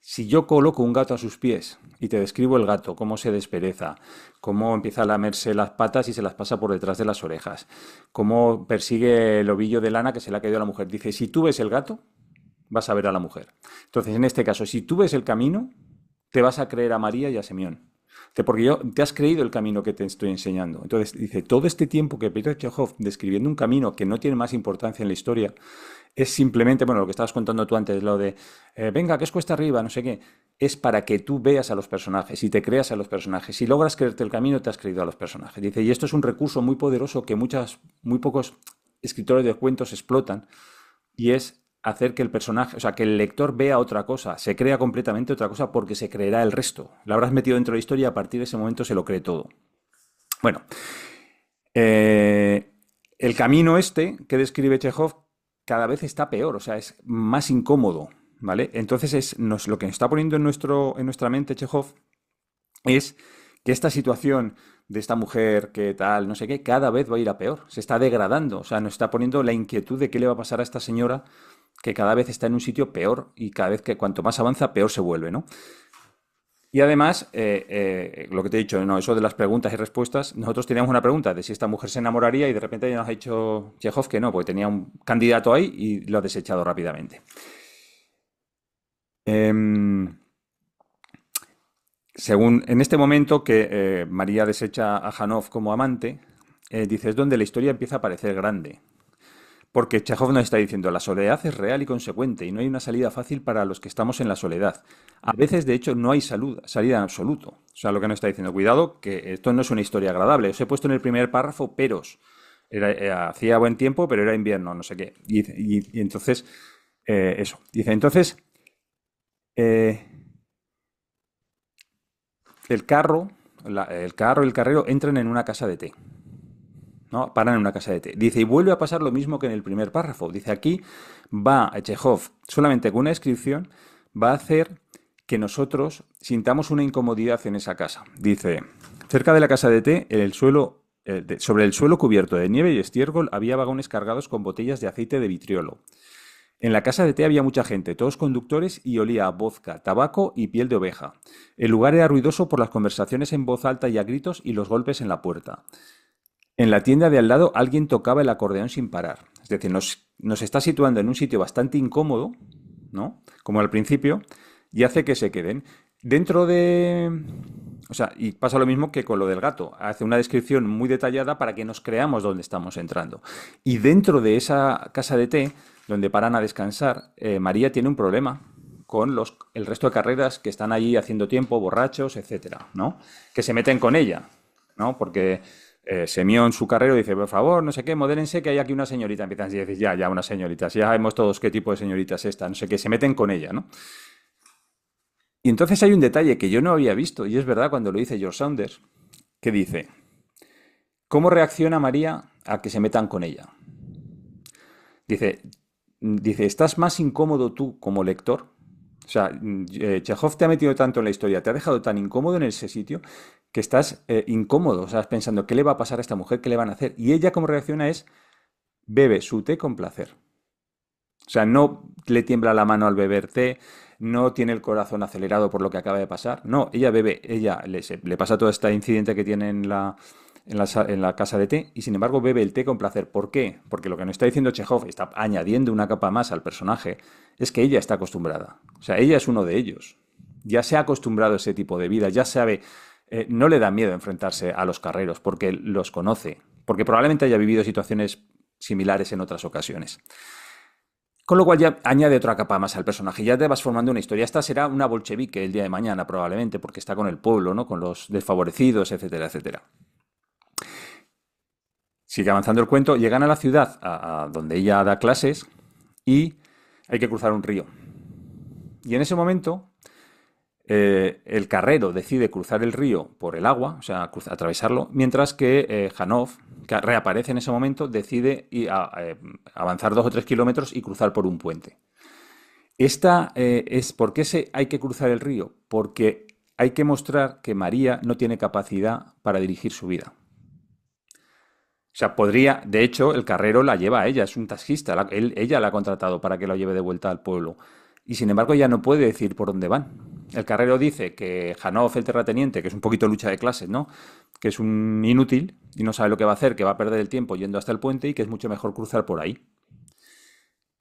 si yo coloco un gato a sus pies y te describo el gato, cómo se despereza, cómo empieza a lamerse las patas y se las pasa por detrás de las orejas, cómo persigue el ovillo de lana que se le ha caído a la mujer. Dice, si tú ves el gato, vas a ver a la mujer. Entonces, en este caso, si tú ves el camino, te vas a creer a María y a Semión porque yo, te has creído el camino que te estoy enseñando. Entonces, dice, todo este tiempo que Peter Chekhov describiendo un camino que no tiene más importancia en la historia, es simplemente, bueno, lo que estabas contando tú antes, lo de, eh, venga, que es cuesta arriba, no sé qué, es para que tú veas a los personajes y te creas a los personajes. Si logras creerte el camino, te has creído a los personajes. Dice, y esto es un recurso muy poderoso que muchas, muy pocos escritores de cuentos explotan, y es hacer que el personaje, o sea, que el lector vea otra cosa, se crea completamente otra cosa porque se creerá el resto. Lo habrás metido dentro de la historia y a partir de ese momento se lo cree todo. Bueno, eh, el camino este que describe Chekhov cada vez está peor, o sea, es más incómodo, ¿vale? Entonces es, lo que nos está poniendo en, nuestro, en nuestra mente Chekhov es que esta situación de esta mujer que tal, no sé qué, cada vez va a ir a peor, se está degradando, o sea, nos está poniendo la inquietud de qué le va a pasar a esta señora que cada vez está en un sitio peor y cada vez que cuanto más avanza, peor se vuelve, Y además, eh, eh, lo que te he dicho, eso de las preguntas y respuestas, nosotros teníamos una pregunta de si esta mujer se enamoraría y de repente ya nos ha dicho Chekhov que no, porque tenía un candidato ahí y lo ha desechado rápidamente. Em, según en este momento que eh, María desecha a Hanov como amante, dice, es donde la historia empieza a parecer grande. Porque Chekhov nos está diciendo, la soledad es real y consecuente y no hay una salida fácil para los que estamos en la soledad. A veces, de hecho, no hay salud, salida en absoluto. O sea, lo que nos está diciendo, cuidado, que esto no es una historia agradable. Os he puesto en el primer párrafo peros. Eh, hacía buen tiempo, pero era invierno, no sé qué. Y, entonces, eh, eso. Dice, entonces, eh, el carro, el carro y el carrero entran en una casa de té. ¿no? Paran en una casa de té. Dice, y vuelve a pasar lo mismo que en el primer párrafo. Dice, aquí va Chekhov, solamente con una descripción, va a hacer que nosotros sintamos una incomodidad en esa casa. Dice, cerca de la casa de té, el suelo, eh, sobre el suelo cubierto de nieve y estiércol había vagones cargados con botellas de aceite de vitriolo. En la casa de té había mucha gente, todos conductores, y olía a vodka, tabaco y piel de oveja. El lugar era ruidoso por las conversaciones en voz alta y a gritos y los golpes en la puerta. En la tienda de al lado alguien tocaba el acordeón sin parar. Es decir, nos, está situando en un sitio bastante incómodo, ¿no? Como al principio, y hace que se queden. Dentro de... O sea, y pasa lo mismo que con lo del gato. Hace una descripción muy detallada para que nos creamos dónde estamos entrando. Y dentro de esa casa de té, donde paran a descansar, eh, María tiene un problema con los, el resto de carreras que están allí haciendo tiempo, borrachos, etcétera, ¿no? Que se meten con ella, ¿no? Porque eh, en su carrero, dice, por favor, no sé qué, modélense que hay aquí una señorita. Empiezan a decir, ya, ya, una señorita, ya sabemos todos qué tipo de señorita es esta, no sé qué, se meten con ella, ¿no? Y entonces hay un detalle que yo no había visto, y es verdad cuando lo dice George Saunders, que dice, ¿cómo reacciona María a que se metan con ella? Dice, dice ¿estás más incómodo tú como lector? O sea, eh, Chekhov te ha metido tanto en la historia, te ha dejado tan incómodo en ese sitio que estás eh, incómodo, o sea, pensando qué le va a pasar a esta mujer, qué le van a hacer. Y ella como reacciona es, bebe su té con placer. O sea, no le tiembla la mano al beber té, no tiene el corazón acelerado por lo que acaba de pasar. No, ella bebe, ella le, pasa todo este incidente que tiene en la, en la, en la, casa de té y sin embargo bebe el té con placer. ¿Por qué? Porque lo que nos está diciendo Chekhov, está añadiendo una capa más al personaje, es que ella está acostumbrada. O sea, ella es uno de ellos. Ya se ha acostumbrado a ese tipo de vida, ya sabe eh, no le da miedo enfrentarse a los carreros porque los conoce, porque probablemente haya vivido situaciones similares en otras ocasiones. Con lo cual ya añade otra capa más al personaje, ya te vas formando una historia. Esta será una bolchevique el día de mañana probablemente porque está con el pueblo, ¿no? con los desfavorecidos, etcétera, etcétera. Sigue avanzando el cuento, llegan a la ciudad donde ella da clases y hay que cruzar un río. Y en ese momento eh, el carrero decide cruzar el río por el agua, o sea, atravesarlo, mientras que eh, que reaparece en ese momento, decide eh, avanzar dos o tres kilómetros y cruzar por un puente. Esta eh, es por qué se, hay que cruzar el río, porque hay que mostrar que María no tiene capacidad para dirigir su vida. O sea, podría, de hecho, el carrero la lleva a ella, es un taxista, ella la ha contratado para que la lleve de vuelta al pueblo. Y sin embargo, ella no puede decir por dónde van el carrero dice que Hanov, el terrateniente, que es un poquito lucha de clases, ¿no? Que es un inútil y no sabe lo que va a hacer, que va a perder el tiempo yendo hasta el puente y que es mucho mejor cruzar por ahí.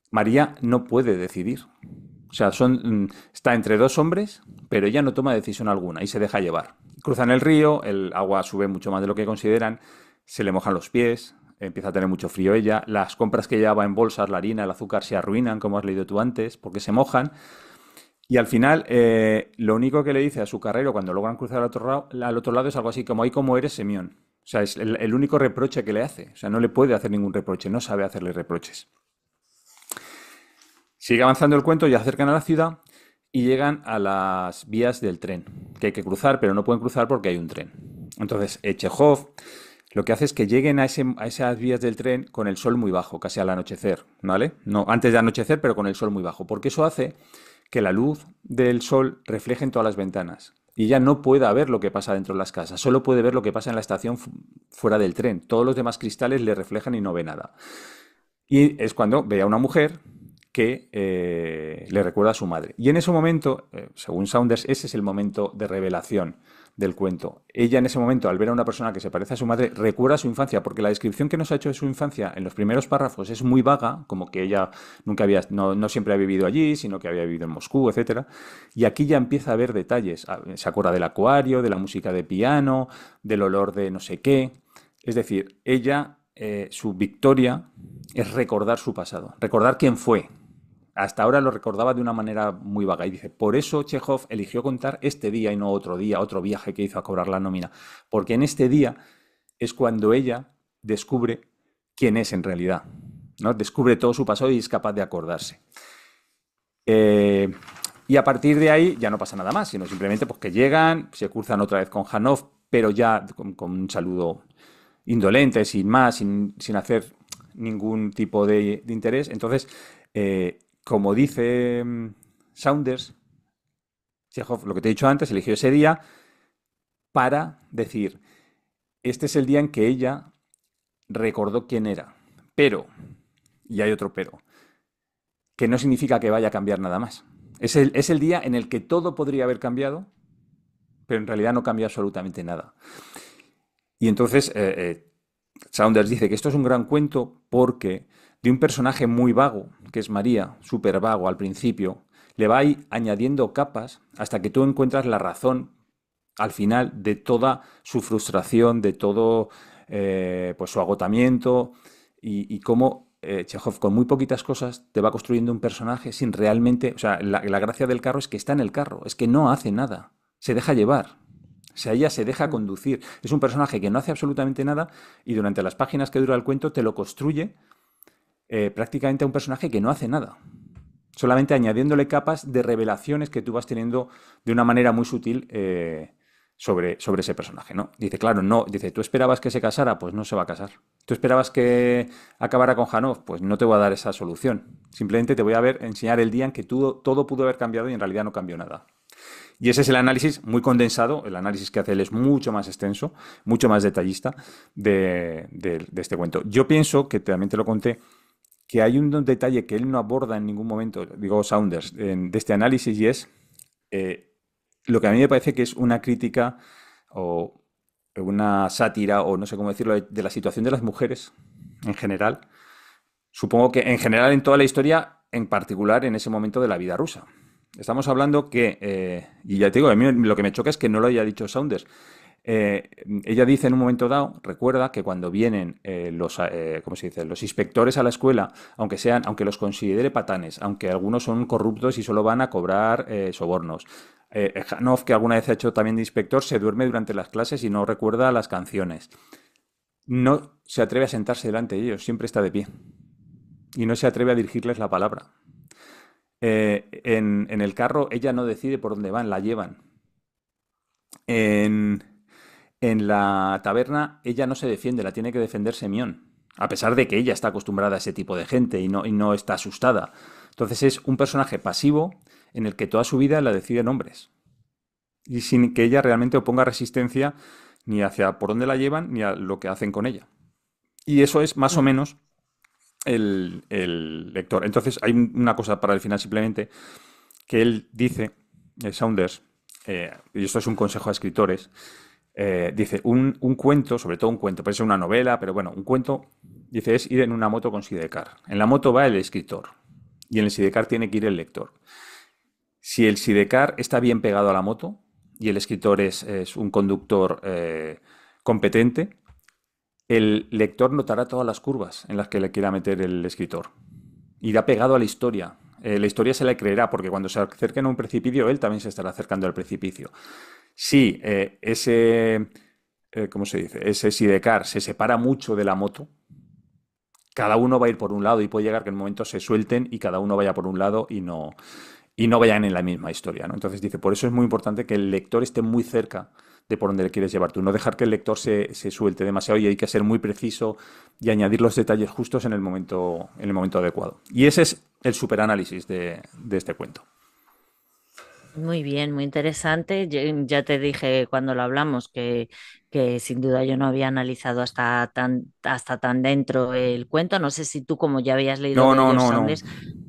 María no puede decidir. O sea, son, mm, está entre dos hombres, pero ella no toma decisión alguna y se deja llevar. Cruzan el río, el agua sube mucho más de lo que consideran, se le mojan los pies, empieza a tener mucho frío ella, las compras que llevaba en bolsas, la harina, el azúcar se arruinan, como has leído tú antes, porque se mojan. Y al final, eh, lo único que le dice a su carrero cuando logran cruzar al otro, lado, al otro lado es algo así como, ahí como eres Semión. O sea, es el, único reproche que le hace. O sea, no le puede hacer ningún reproche, no sabe hacerle reproches. Sigue avanzando el cuento, y acercan a la ciudad y llegan a las vías del tren, que hay que cruzar, pero no pueden cruzar porque hay un tren. Entonces, Echehov lo que hace es que lleguen a, a, esas vías del tren con el sol muy bajo, casi al anochecer, ¿vale? No, antes de anochecer, pero con el sol muy bajo. Porque eso hace que la luz del sol refleje en todas las ventanas. Y ya no pueda ver lo que pasa dentro de las casas, solo puede ver lo que pasa en la estación fuera del tren. Todos los demás cristales le reflejan y no ve nada. Y es cuando ve a una mujer que eh, le recuerda a su madre. Y en ese momento, eh, según Saunders, ese es el momento de revelación del cuento. Ella en ese momento, al ver a una persona que se parece a su madre, recuerda su infancia, porque la descripción que nos ha hecho de su infancia en los primeros párrafos es muy vaga, como que ella nunca había, no, siempre ha vivido allí, sino que había vivido en Moscú, etc. Y aquí ya empieza a ver detalles. Ah, se acuerda del acuario, de la música de piano, del olor de no sé qué. Es decir, ella, eh, su victoria es recordar su pasado, recordar quién fue, hasta ahora lo recordaba de una manera muy vaga y dice, por eso Chekhov eligió contar este día y no otro día, otro viaje que hizo a cobrar la nómina, porque en este día es cuando ella descubre quién es en realidad, ¿no? descubre todo su pasado y es capaz de acordarse. Eh, y a partir de ahí ya no pasa nada más, sino simplemente pues, que llegan, se cruzan otra vez con Hanov, pero ya con, un saludo indolente, sin más, sin, hacer ningún tipo de, interés. Entonces, eh, como dice mm, Saunders, lo que te he dicho antes, eligió ese día para decir, este es el día en que ella recordó quién era. Pero, y hay otro pero, que no significa que vaya a cambiar nada más. Es el, día en el que todo podría haber cambiado, pero en realidad no cambia absolutamente nada. Y entonces eh, eh, Saunders dice que esto es un gran cuento porque de un personaje muy vago, que es María, súper vago al principio, le va añadiendo capas hasta que tú encuentras la razón al final de toda su frustración, de todo eh, pues su agotamiento y, cómo eh, Chekhov con muy poquitas cosas te va construyendo un personaje sin realmente, o sea, la, gracia del carro es que está en el carro, es que no hace nada, se deja llevar. se ella se deja conducir. Es un personaje que no hace absolutamente nada y durante las páginas que dura el cuento te lo construye eh, prácticamente a un personaje que no hace nada. Solamente añadiéndole capas de revelaciones que tú vas teniendo de una manera muy sutil eh, sobre, sobre, ese personaje, ¿no? Dice, claro, no. Dice, ¿tú esperabas que se casara? Pues no se va a casar. ¿Tú esperabas que acabara con Janov? Pues no te voy a dar esa solución. Simplemente te voy a ver, enseñar el día en que todo pudo haber cambiado y en realidad no cambió nada. Y ese es el análisis muy condensado, el análisis que hace él es mucho más extenso, mucho más detallista de, de este cuento. Yo pienso, que también te lo conté, que hay un detalle que él no aborda en ningún momento, digo Saunders, de este análisis y es eh, lo que a mí me parece que es una crítica o una sátira o no sé cómo decirlo de la situación de las mujeres en general. Supongo que en general en toda la historia, en particular en ese momento de la vida rusa. Estamos hablando que, eh, y ya te digo, a mí lo que me choca es que no lo haya dicho Saunders, eh, ella dice en un momento dado, recuerda que cuando vienen eh, los, eh, se los inspectores a la escuela, aunque sean, aunque los considere patanes, aunque algunos son corruptos y solo van a cobrar sobornos. Hanov, que alguna vez ha hecho también de inspector, se duerme durante las clases y no recuerda las canciones. No se atreve a sentarse delante de ellos, siempre está de pie. Y no se atreve a dirigirles la palabra. En, en el carro ella no decide por dónde van, la llevan. En, en la taberna ella no se defiende, la tiene que defender Semión, a pesar de que ella está acostumbrada a ese tipo de gente y no, no está asustada. Entonces es un personaje pasivo en el que toda su vida la deciden hombres. Y sin que ella realmente oponga resistencia ni hacia por dónde la llevan ni a lo que hacen con ella. Y eso es más o menos el, lector. Entonces hay una cosa para el final simplemente que él dice, eh, Saunders, eh, y esto es un consejo a escritores, eh, dice, un, cuento, sobre todo un cuento, puede ser una novela, pero bueno, un cuento, dice, es ir en una moto con sidecar. En la moto va el escritor y en el sidecar tiene que ir el lector. Si el sidecar está bien pegado a la moto y el escritor es, un conductor eh, competente, el lector notará todas las curvas en las que le quiera meter el escritor. Irá pegado a la historia, eh, la historia se la creerá, porque cuando se acerquen a un precipicio, él también se estará acercando al precipicio. Si eh, ese, eh, ¿cómo se dice? Ese sidecar se separa mucho de la moto, cada uno va a ir por un lado y puede llegar que en un momento se suelten y cada uno vaya por un lado y no, y no vayan en la misma historia. ¿no? Entonces dice, por eso es muy importante que el lector esté muy cerca por dónde le quieres llevar tú. No dejar que el lector se, suelte demasiado y hay que ser muy preciso y añadir los detalles justos en el momento, en el momento adecuado. Y ese es el superanálisis de, de este cuento. Muy bien, muy interesante. ya te dije cuando lo hablamos que que sin duda yo no había analizado hasta tan, hasta tan dentro el cuento. No sé si tú, como ya habías leído no, no,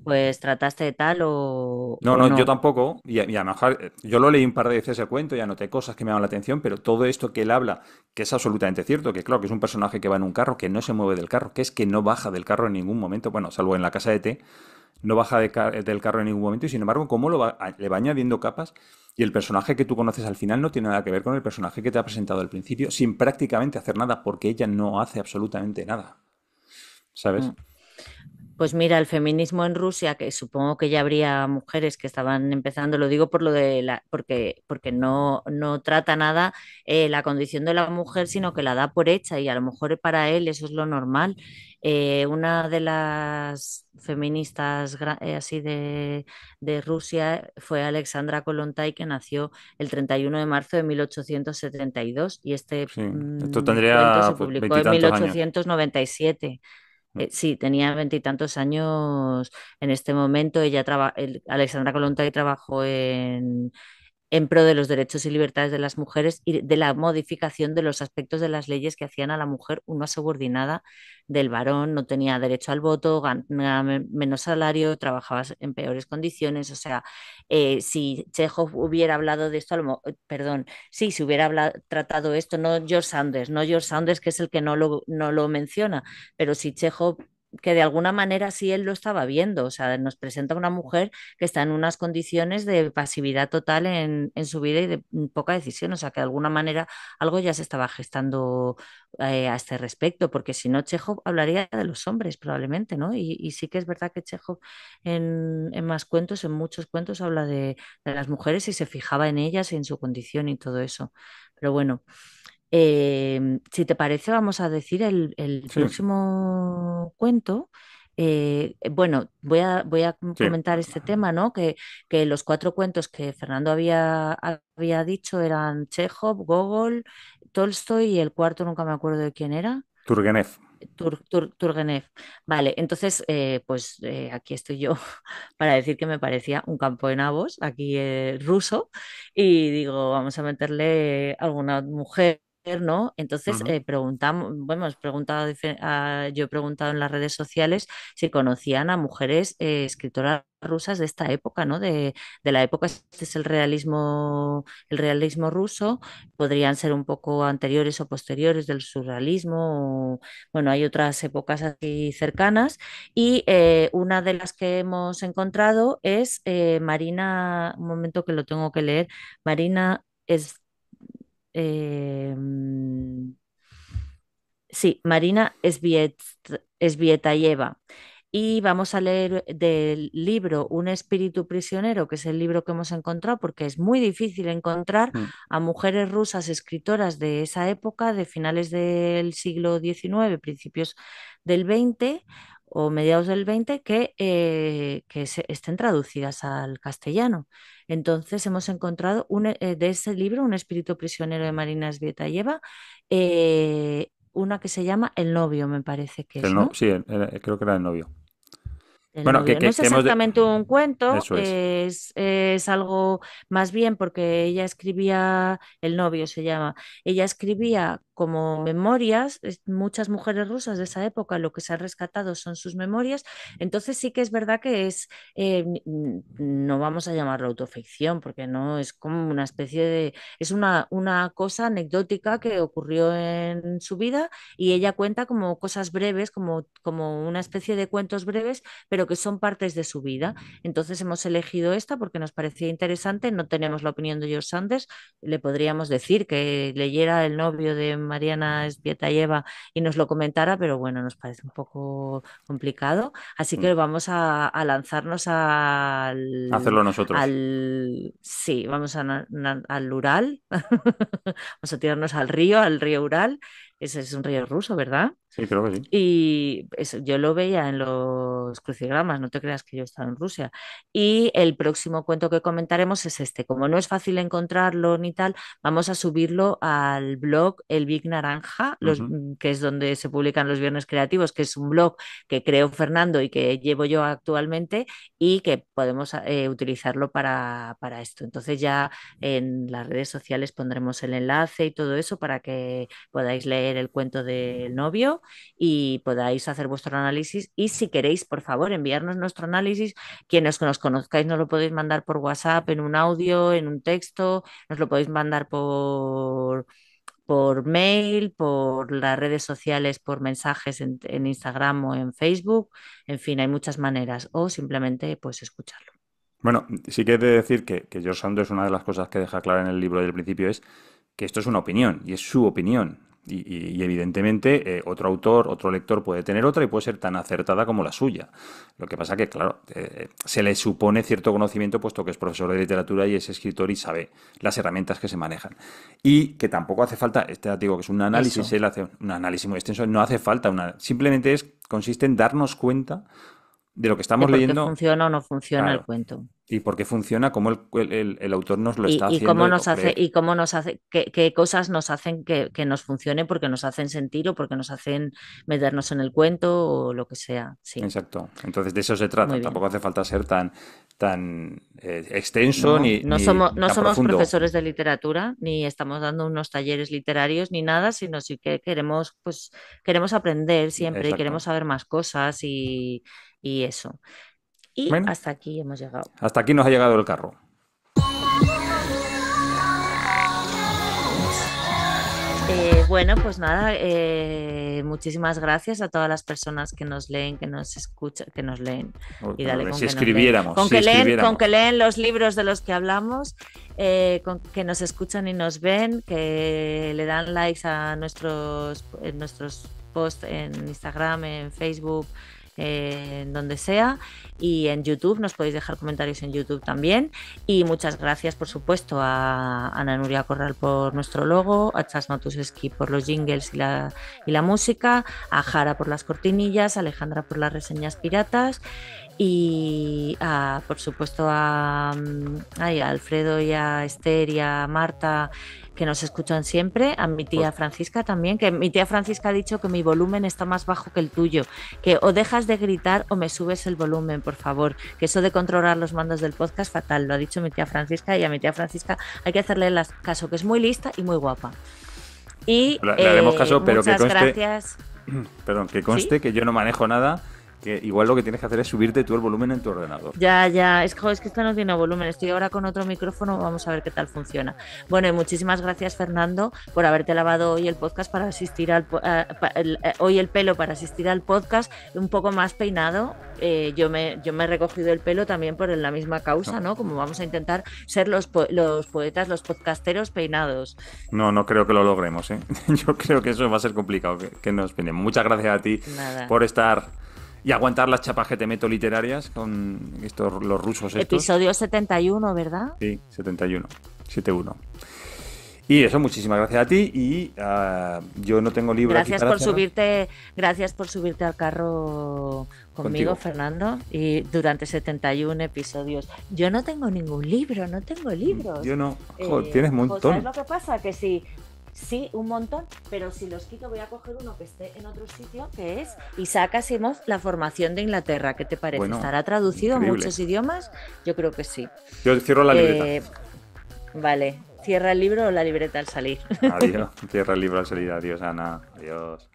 pues trataste de tal o. No, no, yo tampoco. Y, y mejor eh, yo lo leí un par de veces el cuento y anoté cosas que me llaman la atención, pero todo esto que él habla, que es absolutamente cierto, que claro, que es un personaje que va en un carro, que no se mueve del carro, que es que no baja del carro en ningún momento, bueno, salvo en la casa de té, no baja del carro en ningún momento, y sin embargo, cómo lo va, le va añadiendo capas y el personaje que tú conoces al final no tiene nada que ver con el personaje que te ha presentado al principio, sin prácticamente hacer nada, porque ella no hace absolutamente nada. ¿Sabes? Mm. Pues mira, el feminismo en Rusia, que supongo que ya habría mujeres que estaban empezando, lo digo por lo de la, porque, porque no, no trata nada eh, la condición de la mujer, sino que la da por hecha, y a lo mejor para él eso es lo normal. Eh, una de las feministas eh, así de, de, Rusia fue Alexandra Kolontai, que nació el 31 de marzo de 1872, y este mm, tendría, se pues publicó en 1897. Eh, sí, tenía veintitantos años en este momento. Ella traba, Alexandra Colontay trabajó en, en pro de los derechos y libertades de las mujeres y de la modificación de los aspectos de las leyes que hacían a la mujer una subordinada del varón, no tenía derecho al voto, ganaba menos salario, trabajaba en peores condiciones. O sea, eh, si Chekhov hubiera hablado de esto, eh, perdón, sí, si hubiera tratado esto, no George Sanders, no George Sanders, que es el que no lo, no lo menciona, pero si Chekhov que de alguna manera sí él lo estaba viendo. O sea, nos presenta una mujer que está en unas condiciones de pasividad total en, su vida y de poca decisión. O sea, que de alguna manera algo ya se estaba gestando eh, a este respecto, porque si no, Chekhov hablaría de los hombres probablemente, ¿no? Y, sí que es verdad que Chejo en, más cuentos, en muchos cuentos, habla de, de las mujeres y se fijaba en ellas y en su condición y todo eso. Pero bueno. Em, si te parece, vamos a decir el, próximo cuento. Eh, eh, bueno, voy a, voy a comentar este tema, ¿no? Que, los cuatro cuentos que Fernando había, había dicho eran Chekhov, Gogol, Tolstoy y el cuarto nunca me acuerdo de quién era. Turgenev. Turgenev. Vale, entonces, eh, pues aquí estoy yo para decir que me parecía un campo de nabos, aquí ruso, y digo, vamos a meterle alguna mujer ¿no? Entonces eh, preguntamos, bueno, hemos preguntado ah, yo he preguntado en las redes sociales si conocían a mujeres eh, escritoras rusas de esta época, ¿no? De, la época, este es el realismo, el realismo ruso, podrían ser un poco anteriores o posteriores del surrealismo, bueno, hay otras épocas así cercanas, y eh, una de las que hemos encontrado es Marina, un momento que lo tengo que leer, Marina es Em, sí, Marina Esvietayeva. Y vamos a leer del libro Un espíritu prisionero, que es el libro que hemos encontrado, porque es muy difícil encontrar mm. a mujeres rusas escritoras de esa época, de finales del siglo XIX, principios del XX o mediados del XX, que, eh, que estén traducidas al castellano. Entonces hemos encontrado eh, de ese libro, Un espíritu prisionero de Marina y Lleva, eh, una que se llama El novio, me parece que es. No, Sí, eh, creo que era El novio. bueno, que, que, no es exactamente un cuento, es. algo más bien porque ella escribía, el novio se llama, ella escribía como memorias, muchas mujeres rusas de esa época lo que se ha rescatado son sus memorias, entonces sí que es verdad que es, eh, no vamos a llamarlo autoficción, porque no es como una especie de, es una, una cosa anecdótica que ocurrió en su vida y ella cuenta como cosas breves, como, como una especie de cuentos breves, pero que son partes de su vida. Entonces hemos elegido esta porque nos parecía interesante, no tenemos la opinión de George Sanders, le podríamos decir que leyera el novio de Mariana lleva y nos lo comentara, pero bueno, nos parece un poco complicado. Así que mm. vamos a, lanzarnos al... Hacerlo nosotros. sí, vamos al Ural, vamos a tirarnos al río, al río Ural ese es un rey ruso, ¿verdad? Sí, creo que sí. Y eso, yo lo veía en los crucigramas, no te creas que yo estaba en Rusia. Y el próximo cuento que comentaremos es este. Como no es fácil encontrarlo ni tal, vamos a subirlo al blog El Big Naranja, mm, que es donde se publican los viernes creativos, que es un blog que creo Fernando y que llevo yo actualmente y que podemos eh, utilizarlo para esto. Entonces ya en las redes sociales pondremos el enlace y todo eso para que podáis leer el cuento del novio y podáis hacer vuestro análisis. Y si queréis, por favor, enviarnos nuestro análisis. Quienes nos conozcáis, nos lo podéis mandar por WhatsApp, en un audio, en un texto, nos lo podéis mandar por por mail, por las redes sociales, por mensajes en, Instagram o en Facebook, en fin, hay muchas maneras, o simplemente pues escucharlo. Bueno, sí que he de decir que, que George es una de las cosas que deja clara en el libro del principio es que esto es una opinión y es su opinión. Y, evidentemente eh, otro autor, otro lector puede tener otra y puede ser tan acertada como la suya. Lo que pasa que, claro, eh, se le supone cierto conocimiento puesto que es profesor de literatura y es escritor y sabe las herramientas que se manejan. Y que tampoco hace falta, este digo que es un análisis, él hace un análisis muy extenso, no hace falta, una, simplemente es, consiste en darnos cuenta de lo que estamos leyendo. por Qué funciona o no funciona el cuento. Y por qué funciona, cómo el, autor nos lo está y haciendo. Cómo nos hace, y cómo nos hace, qué, cosas nos hacen que, que, nos funcione porque nos hacen sentir o porque nos hacen meternos en el cuento o lo que sea. Sí. Exacto. Entonces de eso se trata. Tampoco hace falta ser tan, tan eh, extenso no, No somos, no somos profesores de literatura, ni estamos dando unos talleres literarios ni nada, sino sí que queremos, pues, queremos aprender siempre y queremos saber más cosas y y eso. Y hasta aquí hemos llegado. Hasta aquí nos ha llegado el carro. Eh, bueno, pues nada, eh, muchísimas gracias a todas las personas que nos leen, que nos escuchan, que nos leen. Y dale con si escribiéramos. Con, que Leen, los libros de los que hablamos, eh, con que nos escuchan y nos ven, que le dan likes a nuestros, nuestros posts en Instagram, en Facebook, en donde sea. Y en YouTube, nos podéis dejar comentarios en YouTube también. Y muchas gracias, por supuesto, a Ana Nuria Corral por nuestro logo, a Chas por los jingles y la, y la música, a Jara por las cortinillas, a Alejandra por las reseñas piratas y por supuesto mm, a, Alfredo y a Esther y a Marta que nos escuchan siempre, a mi tía pues- Francisca también, que mi tía Francisca ha dicho que mi volumen está más bajo que el tuyo, que o dejas de gritar o me subes el volumen, por favor, que eso de controlar los mandos del podcast fatal, lo ha dicho mi tía Francisca y a mi tía Francisca hay que hacerle las caso, que es muy lista y muy guapa. Y le, haremos caso, eh, pero muchas que conste, gracias. Perdón, que conste que yo no manejo nada que igual lo que tienes que hacer es subirte tú el volumen en tu ordenador. Ya, ya, es, es que esto no tiene volumen, estoy ahora con otro micrófono, vamos a ver qué tal funciona. Bueno, y muchísimas gracias Fernando por haberte lavado hoy el podcast para asistir al eh, eh, hoy el pelo para asistir al podcast un poco más peinado. Eh, yo me yo me he recogido el pelo también por la misma causa, ¿no? Como vamos a intentar ser los los poetas, los podcasteros peinados. No, no creo que lo logremos, ¿eh? Yo creo que eso va a ser complicado que, nos peinemos. Muchas gracias a ti por estar y aguantar las chapas que te meto literarias con estos, los rusos. Estos. Episodio 71, ¿verdad? Sí, 71. 71. Y eso, muchísimas gracias a ti. Y ah, yo no tengo libro. Gracias por subirte, gracias por subirte al carro conmigo, Fernando. Y durante 71 episodios. Yo no tengo ningún libro, no tengo libros. Yo no. Eh, tienes un pues, montón. ¿Sabes lo que pasa? Que si Sí, un montón, pero si los quito voy a coger uno que esté en otro sitio, que es Isaac Asimov, la formación de Inglaterra. ¿Qué te parece? ¿Estará traducido a muchos idiomas? Yo creo que sí. Yo cierro la eh, libreta. vale, cierra el libro o la libreta al salir. Adiós, cierra el libro al salir. Adiós, Ana. Adiós.